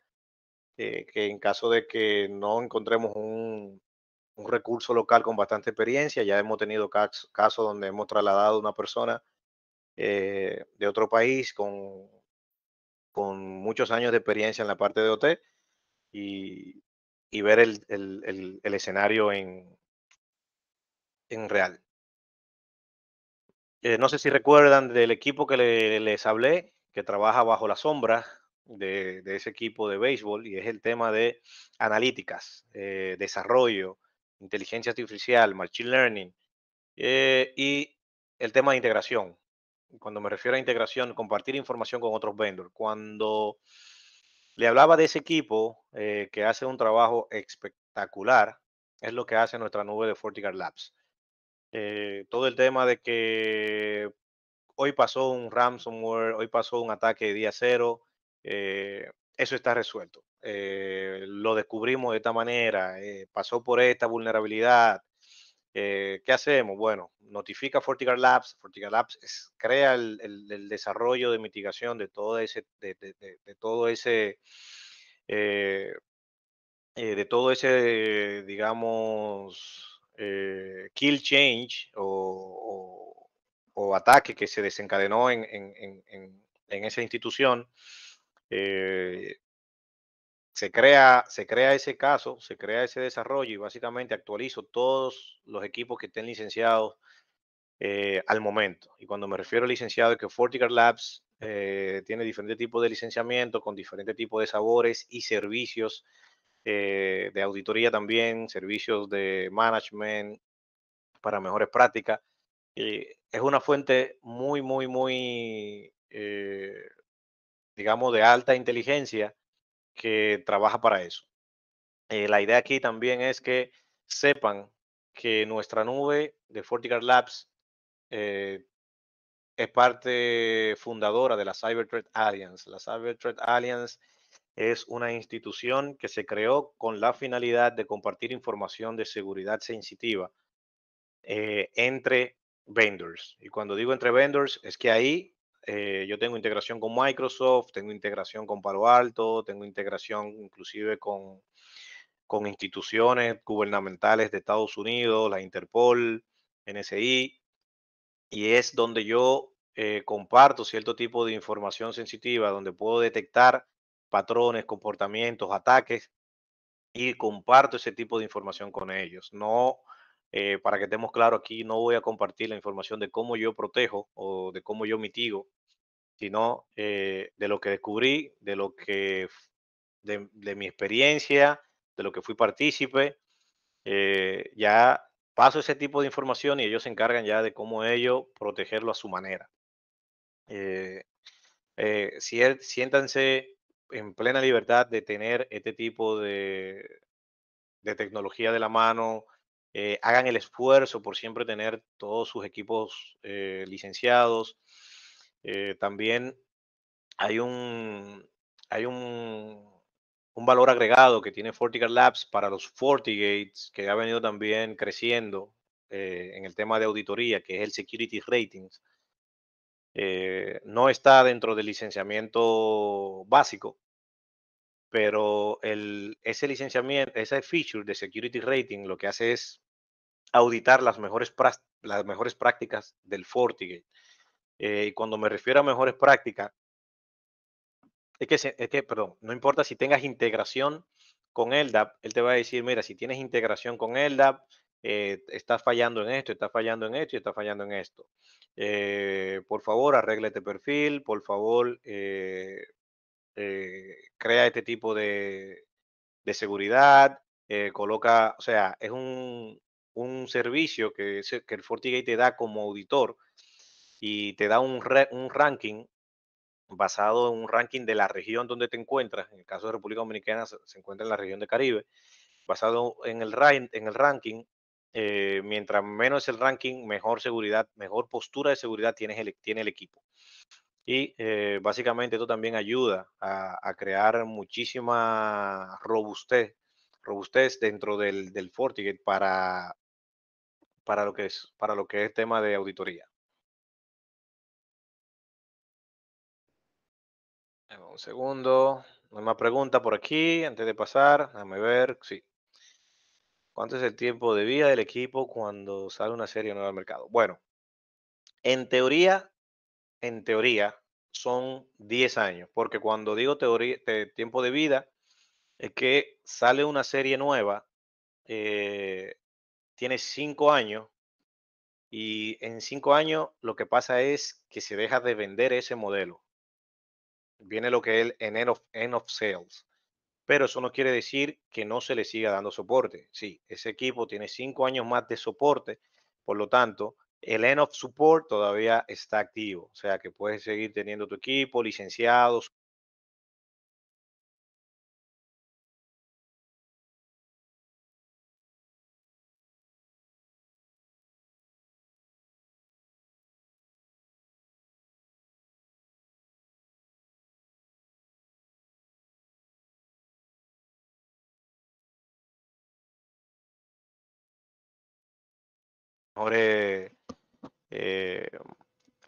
eh, que en caso de que no encontremos un, recurso local con bastante experiencia, ya hemos tenido casos donde hemos trasladado una persona eh, de otro país con, con muchos años de experiencia en la parte de OT y, y ver el, el escenario en, en real. Eh, no sé si recuerdan del equipo que les hablé, que trabaja bajo la sombra de, ese equipo de béisbol, y es el tema de analíticas, eh, desarrollo, inteligencia artificial, machine learning, eh, y el tema de integración. Cuando me refiero a integración, compartir información con otros vendors. Cuando le hablaba de ese equipo que hace un trabajo espectacular, es lo que hace nuestra nube de FortiGuard Labs. Eh, todo el tema de que hoy pasó un ransomware, hoy pasó un ataque de día cero, eh, eso está resuelto. Eh, lo descubrimos de esta manera, pasó por esta vulnerabilidad. ¿Qué hacemos? Bueno, notifica FortiGuard Labs. FortiGuard Labs crea el, desarrollo de mitigación de todo ese, de, todo ese de todo ese, digamos, eh, kill change o, ataque que se desencadenó en, esa institución, eh, se, crea, se crea ese caso, se crea ese desarrollo y básicamente actualizo todos los equipos que estén licenciados eh, al momento. Y cuando me refiero a licenciado, que FortiGuard Labs tiene diferentes tipos de licenciamiento con diferentes tipos de sabores y servicios eh, de auditoría también, servicios de management para mejores prácticas. Y eh, es una fuente muy, muy, muy, eh, digamos, de alta inteligencia que trabaja para eso. la idea aquí también es que sepan que nuestra nube de FortiGuard Labs es parte fundadora de la Cyber Threat Alliance. La Cyber Threat Alliance es una institución que se creó con la finalidad de compartir información de seguridad sensitiva eh, entre vendors. Y cuando digo entre vendors, es que ahí eh, yo tengo integración con Microsoft, tengo integración con Palo Alto, tengo integración inclusive con, con instituciones gubernamentales de Estados Unidos, la Interpol, NSI, y es donde yo eh, comparto cierto tipo de información sensitiva, donde puedo detectar patrones, comportamientos, ataques y comparto ese tipo de información con ellos. No, eh, para que estemos claro aquí, no voy a compartir la información de cómo yo protejo o de cómo yo mitigo, sino eh, de lo que descubrí, de lo que, de, mi experiencia, de lo que fui partícipe. Eh, ya paso ese tipo de información y ellos se encargan ya de cómo ellos protegerlo a su manera. siéntanse en plena libertad de tener este tipo de, de tecnología de la mano, eh, hagan el esfuerzo por siempre tener todos sus equipos eh, licenciados. Eh, también hay un, hay un, un, valor agregado que tiene FortiGate Labs para los FortiGates, que ha venido también creciendo en el tema de auditoría, que es el Security Ratings. Eh, no está dentro del licenciamiento básico, pero ese licenciamiento, ese feature de security rating lo que hace es auditar las mejores, prácticas del FortiGate. Eh, y cuando me refiero a mejores prácticas, es que, es que, perdón, no importa si tengas integración con LDAP, él te va a decir, mira, si tienes integración con LDAP, eh, estás fallando en esto, estás fallando en esto y estás fallando en esto. Eh, por favor, arregle este perfil, por favor, eh, crea este tipo de, de seguridad, coloca, o sea, es un, un servicio que, que, el FortiGate te da como auditor y te da un, un ranking basado en un ranking de la región donde te encuentras. En el caso de República Dominicana se, encuentra en la región de Caribe basado en el, en el ranking, eh, mientras menos el ranking, mejor seguridad, mejor postura de seguridad tiene el, tiene el equipo. Y eh, básicamente esto también ayuda a, crear muchísima robustez, robustez dentro del, del FortiGate para, para, lo que es, para lo que es tema de auditoría. Un segundo, no hay más preguntas por aquí antes de pasar. Déjame ver. Sí, ¿Cuánto es el tiempo de vida del equipo cuando sale una serie nueva al mercado? Bueno, en teoría, en teoría, son 10 años, porque cuando digo teoría, tiempo de vida, es que sale una serie nueva, eh, tiene 5 años, y en 5 años lo que pasa es que se deja de vender ese modelo. Viene lo que es el end of, end of sales pero eso no quiere decir que no se le siga dando soporte. Sí, ese equipo tiene cinco años más de soporte, por lo tanto, el end of support todavía está activo, o sea que puedes seguir teniendo tu equipo, licenciados, Eh,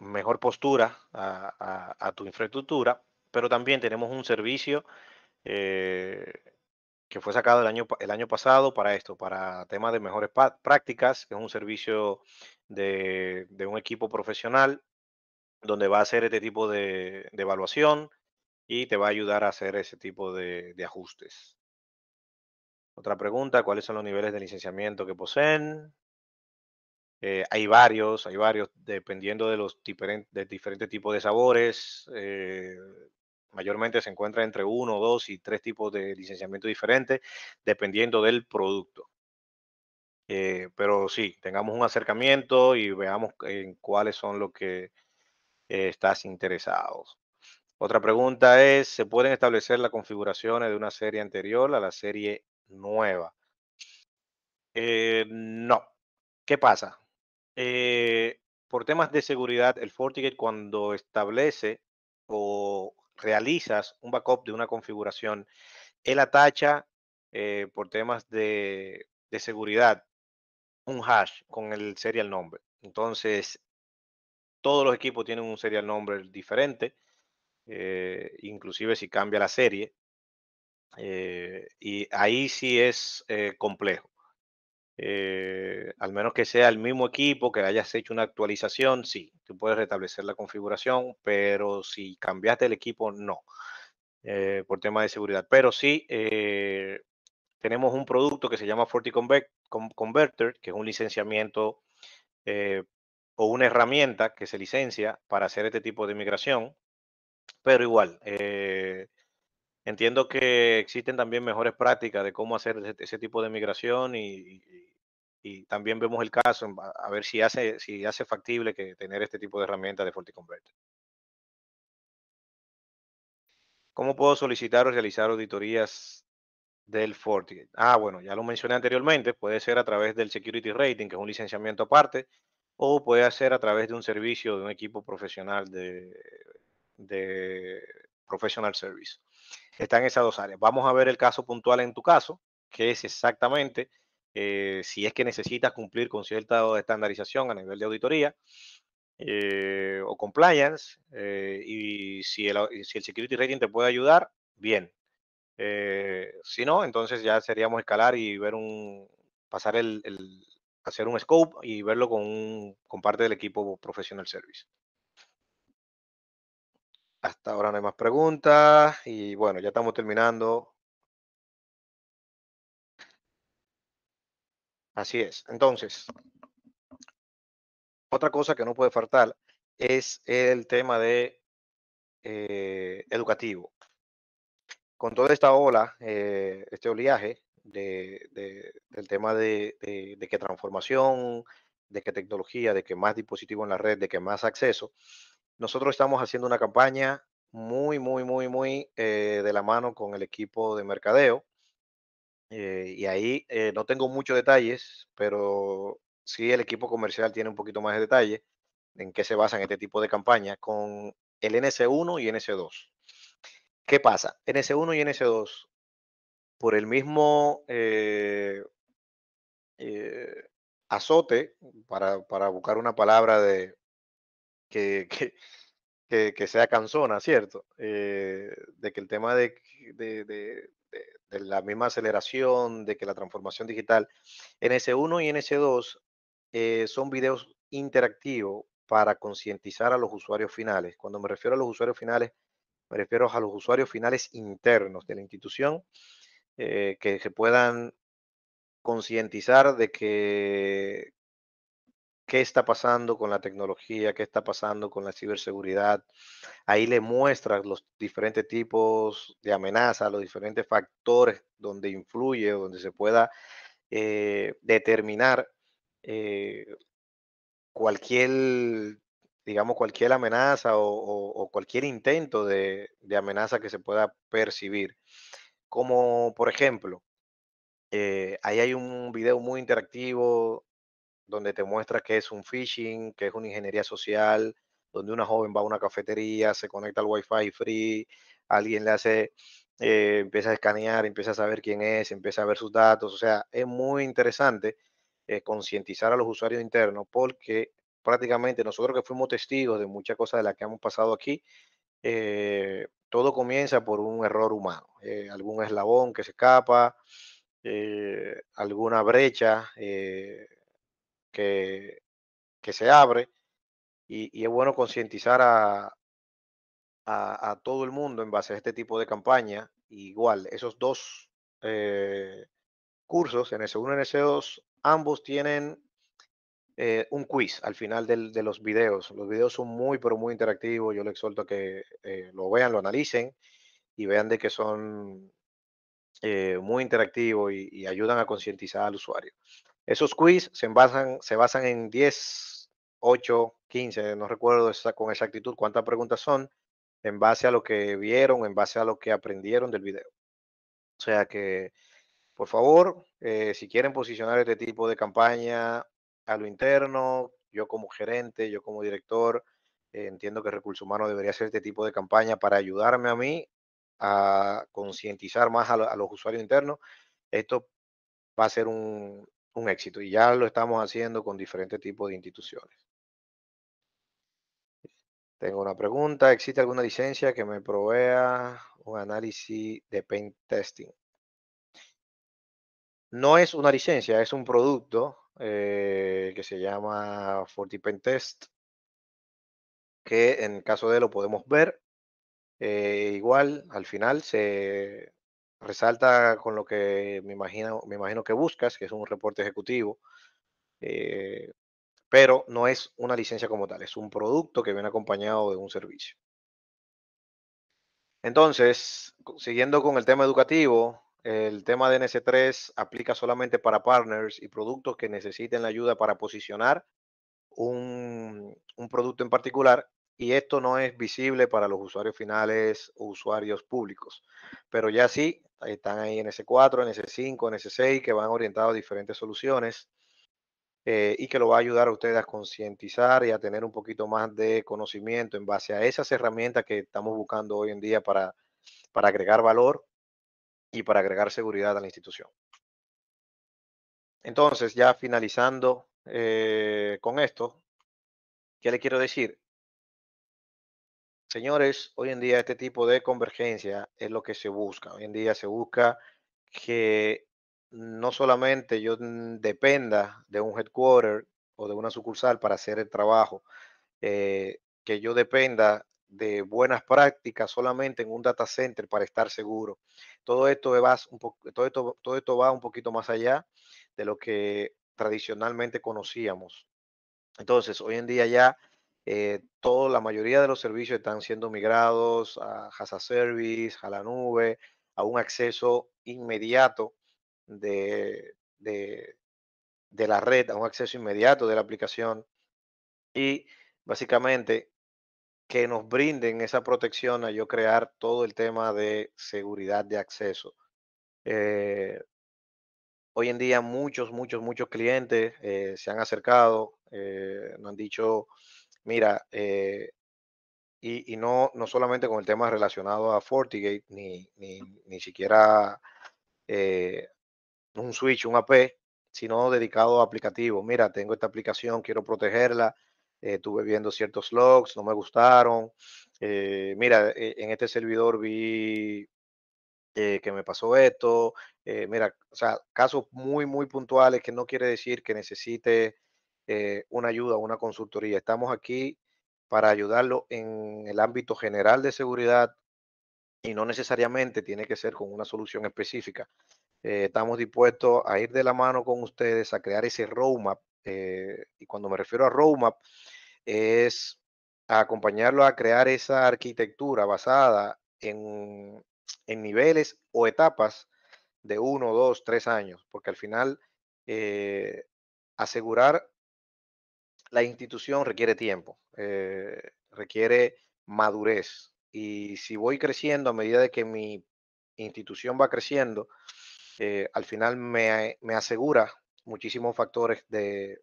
mejor postura a, tu infraestructura, pero también tenemos un servicio eh, que fue sacado el año, el año pasado para esto, para temas de mejores prácticas, que es un servicio de, un equipo profesional donde va a hacer este tipo de, evaluación y te va a ayudar a hacer ese tipo de, de ajustes. Otra pregunta, ¿cuáles son los niveles de licenciamiento que poseen? Eh, hay varios, hay varios, dependiendo de los diferentes, tipos de sabores. Eh, mayormente se encuentra entre uno, dos y tres tipos de licenciamiento diferentes, dependiendo del producto. Eh, pero sí, tengamos un acercamiento y veamos en cuáles son los que estás interesados. Otra pregunta es, ¿se pueden establecer las configuraciones de una serie anterior a la serie nueva? no. ¿Qué pasa? Eh, por temas de seguridad, el FortiGate cuando establece o realizas un backup de una configuración, él atacha eh, por temas de, seguridad un hash con el serial number. Entonces, todos los equipos tienen un serial number diferente, eh, inclusive si cambia la serie. y ahí sí es complejo. Eh, al menos que sea el mismo equipo, que hayas hecho una actualización, sí, tú puedes restablecer la configuración, pero si cambiaste el equipo, no, eh, por tema de seguridad. Pero sí, eh, tenemos un producto que se llama FortiConverter, Converter, que es un licenciamiento o una herramienta que se licencia para hacer este tipo de migración, pero igual, eh, Entiendo que existen también mejores prácticas de cómo hacer ese, tipo de migración y, también vemos el caso, a ver si hace, si hace factible que tener este tipo de herramientas de FortiConverter. ¿Cómo puedo solicitar o realizar auditorías del Forti? Ah, bueno, ya lo mencioné anteriormente, puede ser a través del Security Rating, que es un licenciamiento aparte, o puede ser a través de un servicio de un equipo profesional de, de Professional Service que están esas dos áreas. Vamos a ver el caso puntual en tu caso, que es exactamente eh, si es que necesitas cumplir con cierta estandarización a nivel de auditoría eh, o compliance, eh, y si el, security rating te puede ayudar, bien. si no, entonces ya seríamos escalar y ver un, pasar el, hacer un scope y verlo con, con parte del equipo professional service. Hasta ahora no hay más preguntas y bueno, ya estamos terminando. Así es. Entonces, otra cosa que no puede faltar es el tema de eh, educativo. Con toda esta ola, eh, este oleaje del tema de, de, transformación, de qué tecnología, de que más dispositivos en la red, de que más acceso, nosotros estamos haciendo una campaña muy, muy, muy, muy eh, de la mano con el equipo de mercadeo. Eh, y ahí eh, no tengo muchos detalles, pero sí el equipo comercial tiene un poquito más de detalle en qué se basan este tipo de campaña con el NS1 y NS2. ¿Qué pasa? NS1 y NS2, por el mismo azote, para buscar una palabra de, que, sea cansona, ¿cierto? Eh, de que el tema de, la misma aceleración, de que la transformación digital, NS1 y NS2 eh, son videos interactivos para concientizar a los usuarios finales. Cuando me refiero a los usuarios finales, me refiero a los usuarios finales internos de la institución, eh, que se puedan concientizar de que qué está pasando con la tecnología, qué está pasando con la ciberseguridad. Ahí le muestra los diferentes tipos de amenazas, los diferentes factores donde influye donde se pueda eh, determinar eh, cualquier, digamos, cualquier amenaza o, cualquier intento de, amenaza que se pueda percibir. Como por ejemplo, eh, ahí hay un video muy interactivo donde te muestra que es un phishing, que es una ingeniería social, donde una joven va a una cafetería, se conecta al wifi free, alguien le hace, eh, empieza a escanear, empieza a saber quién es, empieza a ver sus datos. O sea, es muy interesante eh, concientizar a los usuarios internos porque prácticamente nosotros que fuimos testigos de muchas cosas de las que hemos pasado aquí, eh, todo comienza por un error humano, algún eslabón que se escapa, alguna brecha que, se abre y, es bueno concientizar a, a, todo el mundo en base a este tipo de campaña. igual, esos dos eh, cursos, NS1 y NS2, ambos tienen eh, un quiz al final de los videos. Los videos son muy, pero muy interactivos. Yo les exhorto a que eh, lo vean, lo analicen y vean de que son eh, muy interactivos y, y ayudan a concientizar al usuario. Esos quiz se basan, se basan en 10, 8, 15, no recuerdo con exactitud cuántas preguntas son, en base a lo que vieron, en base a lo que aprendieron del video. O sea que, por favor, eh, si quieren posicionar este tipo de campaña a lo interno, yo como gerente, yo como director, eh, entiendo que Recursos Humanos debería hacer este tipo de campaña para ayudarme a mí a concientizar más a, los usuarios internos. Esto va a ser un, un éxito y ya lo estamos haciendo con diferentes tipos de instituciones. Tengo una pregunta. ¿Existe alguna licencia que me provea un análisis de paint testing? No es una licencia, es un producto eh, que se llama FortiPaint Test, que en caso de lo podemos ver. Eh, igual, al final se resalta con lo que me imagino, me imagino que buscas, que es un reporte ejecutivo, eh, pero no es una licencia como tal, es un producto que viene acompañado de un servicio. Entonces, siguiendo con el tema educativo, el tema de NS3 aplica solamente para partners y productos que necesiten la ayuda para posicionar un, un producto en particular y esto no es visible para los usuarios finales o usuarios públicos, pero ya sí están ahí en S4, en S5, en S6, que van orientados a diferentes soluciones eh, y que lo va a ayudar a ustedes a concientizar y a tener un poquito más de conocimiento en base a esas herramientas que estamos buscando hoy en día para, para agregar valor y para agregar seguridad a la institución. Entonces, ya finalizando eh, con esto, ¿qué le quiero decir? Señores, hoy en día este tipo de convergencia es lo que se busca. Hoy en día se busca que no solamente yo dependa de un headquarter o de una sucursal para hacer el trabajo, eh, que yo dependa de buenas prácticas solamente en un data center para estar seguro. Todo esto, va un todo todo esto va un poquito más allá de lo que tradicionalmente conocíamos. Entonces, hoy en día ya eh, todo, la mayoría de los servicios están siendo migrados a Hasa Service, a la nube, a un acceso inmediato de, de, de la red, a un acceso inmediato de la aplicación y básicamente que nos brinden esa protección a yo crear todo el tema de seguridad de acceso. Eh, hoy en día muchos, muchos, muchos clientes eh, se han acercado, nos han dicho, Mira, eh, y, y, no, no solamente con el tema relacionado a FortiGate, ni, ni, ni siquiera eh, un switch, un AP, sino dedicado a aplicativos. Mira, tengo esta aplicación, quiero protegerla, eh, estuve viendo ciertos logs, no me gustaron. Eh, mira, eh, en este servidor vi eh, que me pasó esto. mira, o sea, casos muy, muy puntuales que no quiere decir que necesite eh, una ayuda, una consultoría. Estamos aquí para ayudarlo en el ámbito general de seguridad y no necesariamente tiene que ser con una solución específica. Eh, estamos dispuestos a ir de la mano con ustedes, a crear ese roadmap. Eh, y cuando me refiero a roadmap, es acompañarlo a crear esa arquitectura basada en, en niveles o etapas de uno, dos, tres años, porque al final eh, asegurar la institución requiere tiempo, eh, requiere madurez. Y si voy creciendo a medida de que mi institución va creciendo, eh, al final me, asegura muchísimos factores de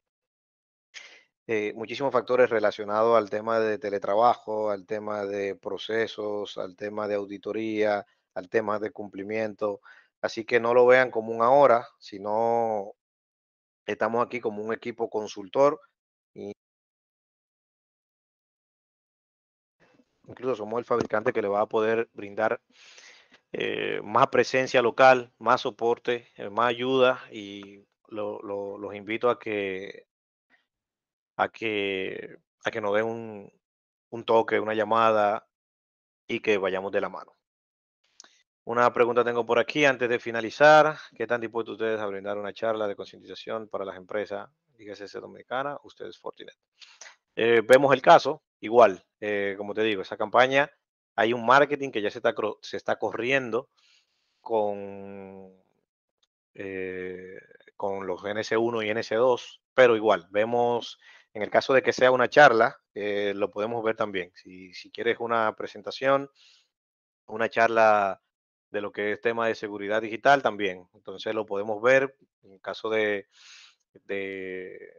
eh, muchísimos factores relacionados al tema de teletrabajo, al tema de procesos, al tema de auditoría, al tema de cumplimiento. Así que no lo vean como un ahora, sino estamos aquí como un equipo consultor incluso somos el fabricante que le va a poder brindar eh, más presencia local, más soporte, eh, más ayuda y los invito a que a que a que nos den un, un toque, una llamada y que vayamos de la mano. Una pregunta tengo por aquí antes de finalizar. ¿Qué tan dispuestos ustedes a brindar una charla de concientización para las empresas, dígase dominicana, ustedes Fortinet? Eh, vemos el caso, igual, eh, como te digo, esa campaña, hay un marketing que ya se está, se está corriendo con, eh, con los NS1 y NS2, pero igual, vemos, en el caso de que sea una charla, eh, lo podemos ver también. Si, quieres una presentación, una charla de lo que es tema de seguridad digital también. Entonces lo podemos ver en caso de, de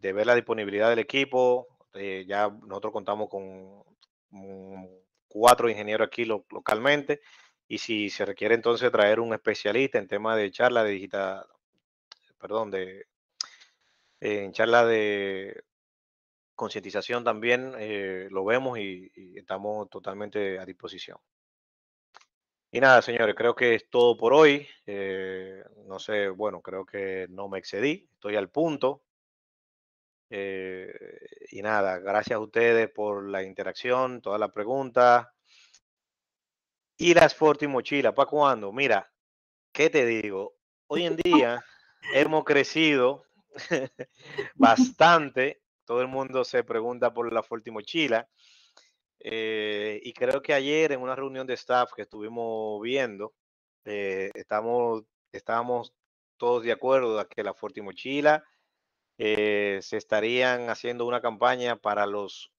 de ver la disponibilidad del equipo. Eh, ya nosotros contamos con cuatro ingenieros aquí localmente y si se requiere entonces traer un especialista en tema de charla de digital, perdón, de eh, en charla de concientización también eh, lo vemos y, estamos totalmente a disposición. Y nada, señores, creo que es todo por hoy. no sé, bueno, creo que no me excedí, estoy al punto. Eh, y nada, gracias a ustedes por la interacción, todas las preguntas. Y las Forti Mochila, ¿para cuándo? Mira, ¿qué te digo? Hoy en día hemos crecido bastante. Todo el mundo se pregunta por la fuerte Mochila. Eh, y creo que ayer en una reunión de staff que estuvimos viendo, eh, estamos, estábamos todos de acuerdo a que la fuerte Mochila eh, se estarían haciendo una campaña para los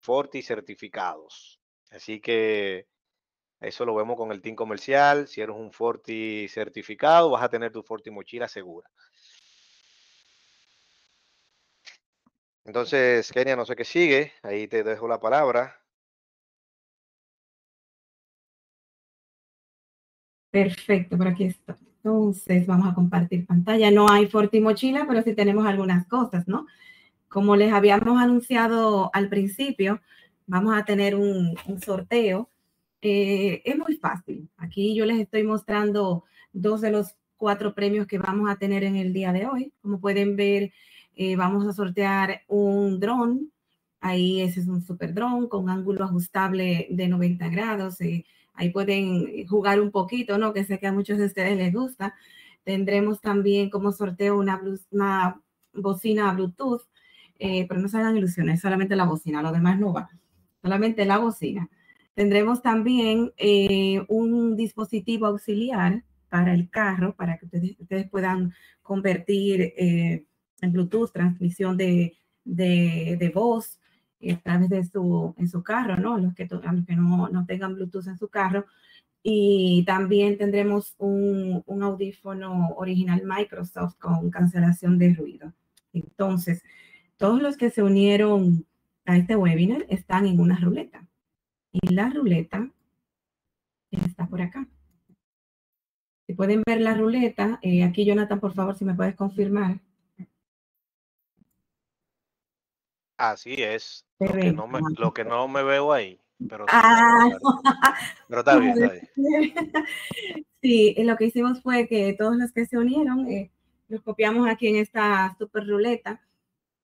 Forti certificados. Así que eso lo vemos con el team comercial. Si eres un Forti certificado, vas a tener tu Forti mochila segura. Entonces, Kenia, no sé qué sigue. Ahí te dejo la palabra.
Perfecto, por aquí está. Entonces, vamos a compartir pantalla. No hay Forti Mochila, pero sí tenemos algunas cosas, ¿no? Como les habíamos anunciado al principio, vamos a tener un, sorteo. Eh, es muy fácil. Aquí yo les estoy mostrando dos de los cuatro premios que vamos a tener en el día de hoy. Como pueden ver, eh, vamos a sortear un dron. Ahí ese es un super dron con ángulo ajustable de 90 grados. Eh, ahí pueden jugar un poquito, ¿no? Que sé que a muchos de ustedes les gusta. Tendremos también como sorteo una, bocina Bluetooth, eh, pero no se hagan ilusiones, solamente la bocina, lo demás no va, solamente la bocina. Tendremos también eh, un dispositivo auxiliar para el carro, para que ustedes, ustedes puedan convertir eh, en Bluetooth transmisión de, de voz eh, a través de su, en su carro, ¿no? Los que, los que no, no tengan Bluetooth en su carro. Y también tendremos un, un, audífono original Microsoft con cancelación de ruido. Entonces, todos los que se unieron a este webinar están en una ruleta. Y la ruleta está por acá. Si pueden ver la ruleta, eh, aquí Jonathan, por favor, si me puedes confirmar.
Así es. Lo que, no me, veo ahí. Pero, ah, está bien, está
Sí, lo que hicimos fue que todos los que se unieron, eh, los copiamos aquí en esta super ruleta.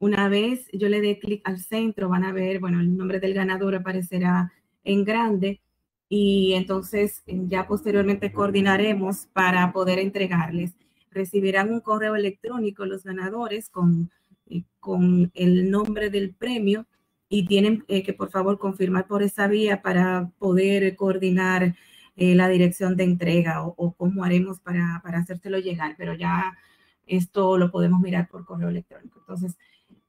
Una vez yo le dé clic al centro, van a ver, bueno, el nombre del ganador aparecerá en grande y entonces eh, ya posteriormente coordinaremos para poder entregarles. Recibirán un correo electrónico los ganadores con eh, con el nombre del premio y tienen eh, que por favor confirmar por esa vía para poder coordinar eh, la dirección de entrega o, cómo haremos para, para hacértelo llegar, pero ya esto lo podemos mirar por correo electrónico. Entonces,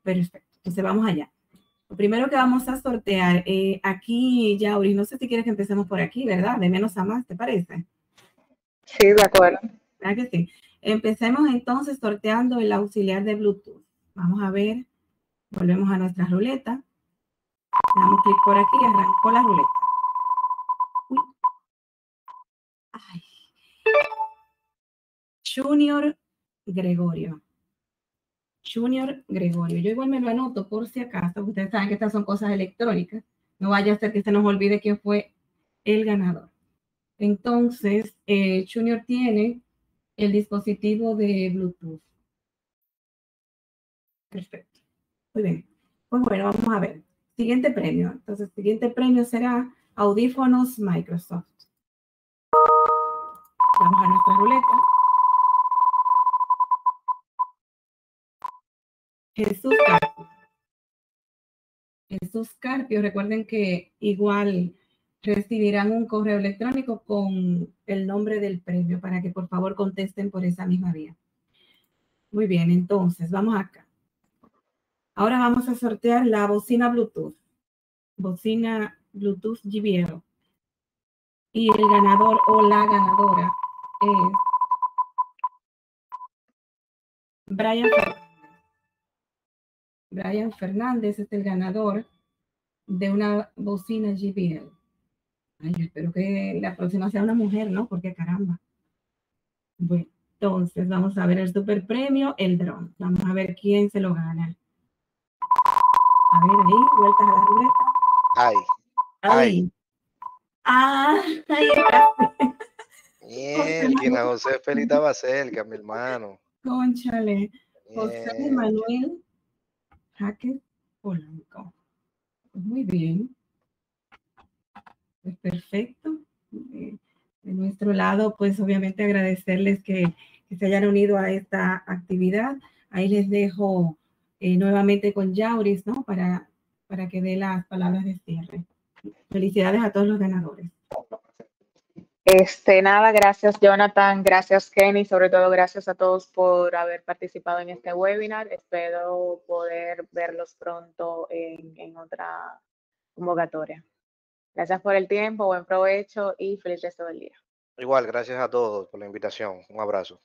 perfecto. Entonces vamos allá. Lo primero que vamos a sortear eh, aquí, Yauri, no sé si quieres que empecemos por aquí, ¿verdad? De menos a más, ¿te parece? Sí, de acuerdo. ¿Verdad que sí? Empecemos entonces sorteando el auxiliar de Bluetooth. Vamos a ver. Volvemos a nuestra ruleta. Le damos clic por aquí y arrancó la ruleta. Junior Gregorio. Junior Gregorio. Yo igual me lo anoto por si acaso. Ustedes saben que estas son cosas electrónicas. No vaya a ser que se nos olvide quién fue el ganador. Entonces, eh, Junior tiene el dispositivo de Bluetooth. Perfecto. Muy bien. Pues bueno, vamos a ver. Siguiente premio. Entonces, siguiente premio será audífonos Microsoft. Vamos a nuestra ruleta. Jesús Carpio. Jesús Carpio, recuerden que igual recibirán un correo electrónico con el nombre del premio para que por favor contesten por esa misma vía. Muy bien, entonces vamos acá. Ahora vamos a sortear la bocina Bluetooth, bocina Bluetooth Giviero. Y el ganador o la ganadora es Brian Fernández. Brian Fernández es el ganador de una bocina JBL. Ay, espero que la próxima sea una mujer, ¿no? Porque caramba. Bueno, entonces vamos a ver el super premio, el dron. Vamos a ver quién se lo gana. A ver, ahí, vueltas a la ruleta.
Ay. Ay.
Ah, ahí está.
Bien, quien a José Felita va cerca, mi hermano.
Conchale.
José Manuel
Jaque Polanco. Muy bien. Es pues perfecto. Eh, de, nuestro lado, pues obviamente agradecerles que se hayan unido a esta actividad. Ahí les dejo eh, nuevamente con Yauris, ¿no? Para, para que dé las palabras de cierre. Felicidades a todos los ganadores. Este, nada, gracias Jonathan, gracias Kenny, sobre todo gracias a todos por haber participado en este webinar. Espero poder verlos pronto en, en otra convocatoria. Gracias por el tiempo, buen provecho y feliz resto del día.
Igual, gracias a todos por la invitación. Un abrazo.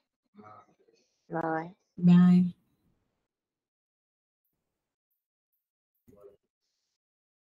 Bye. Bye.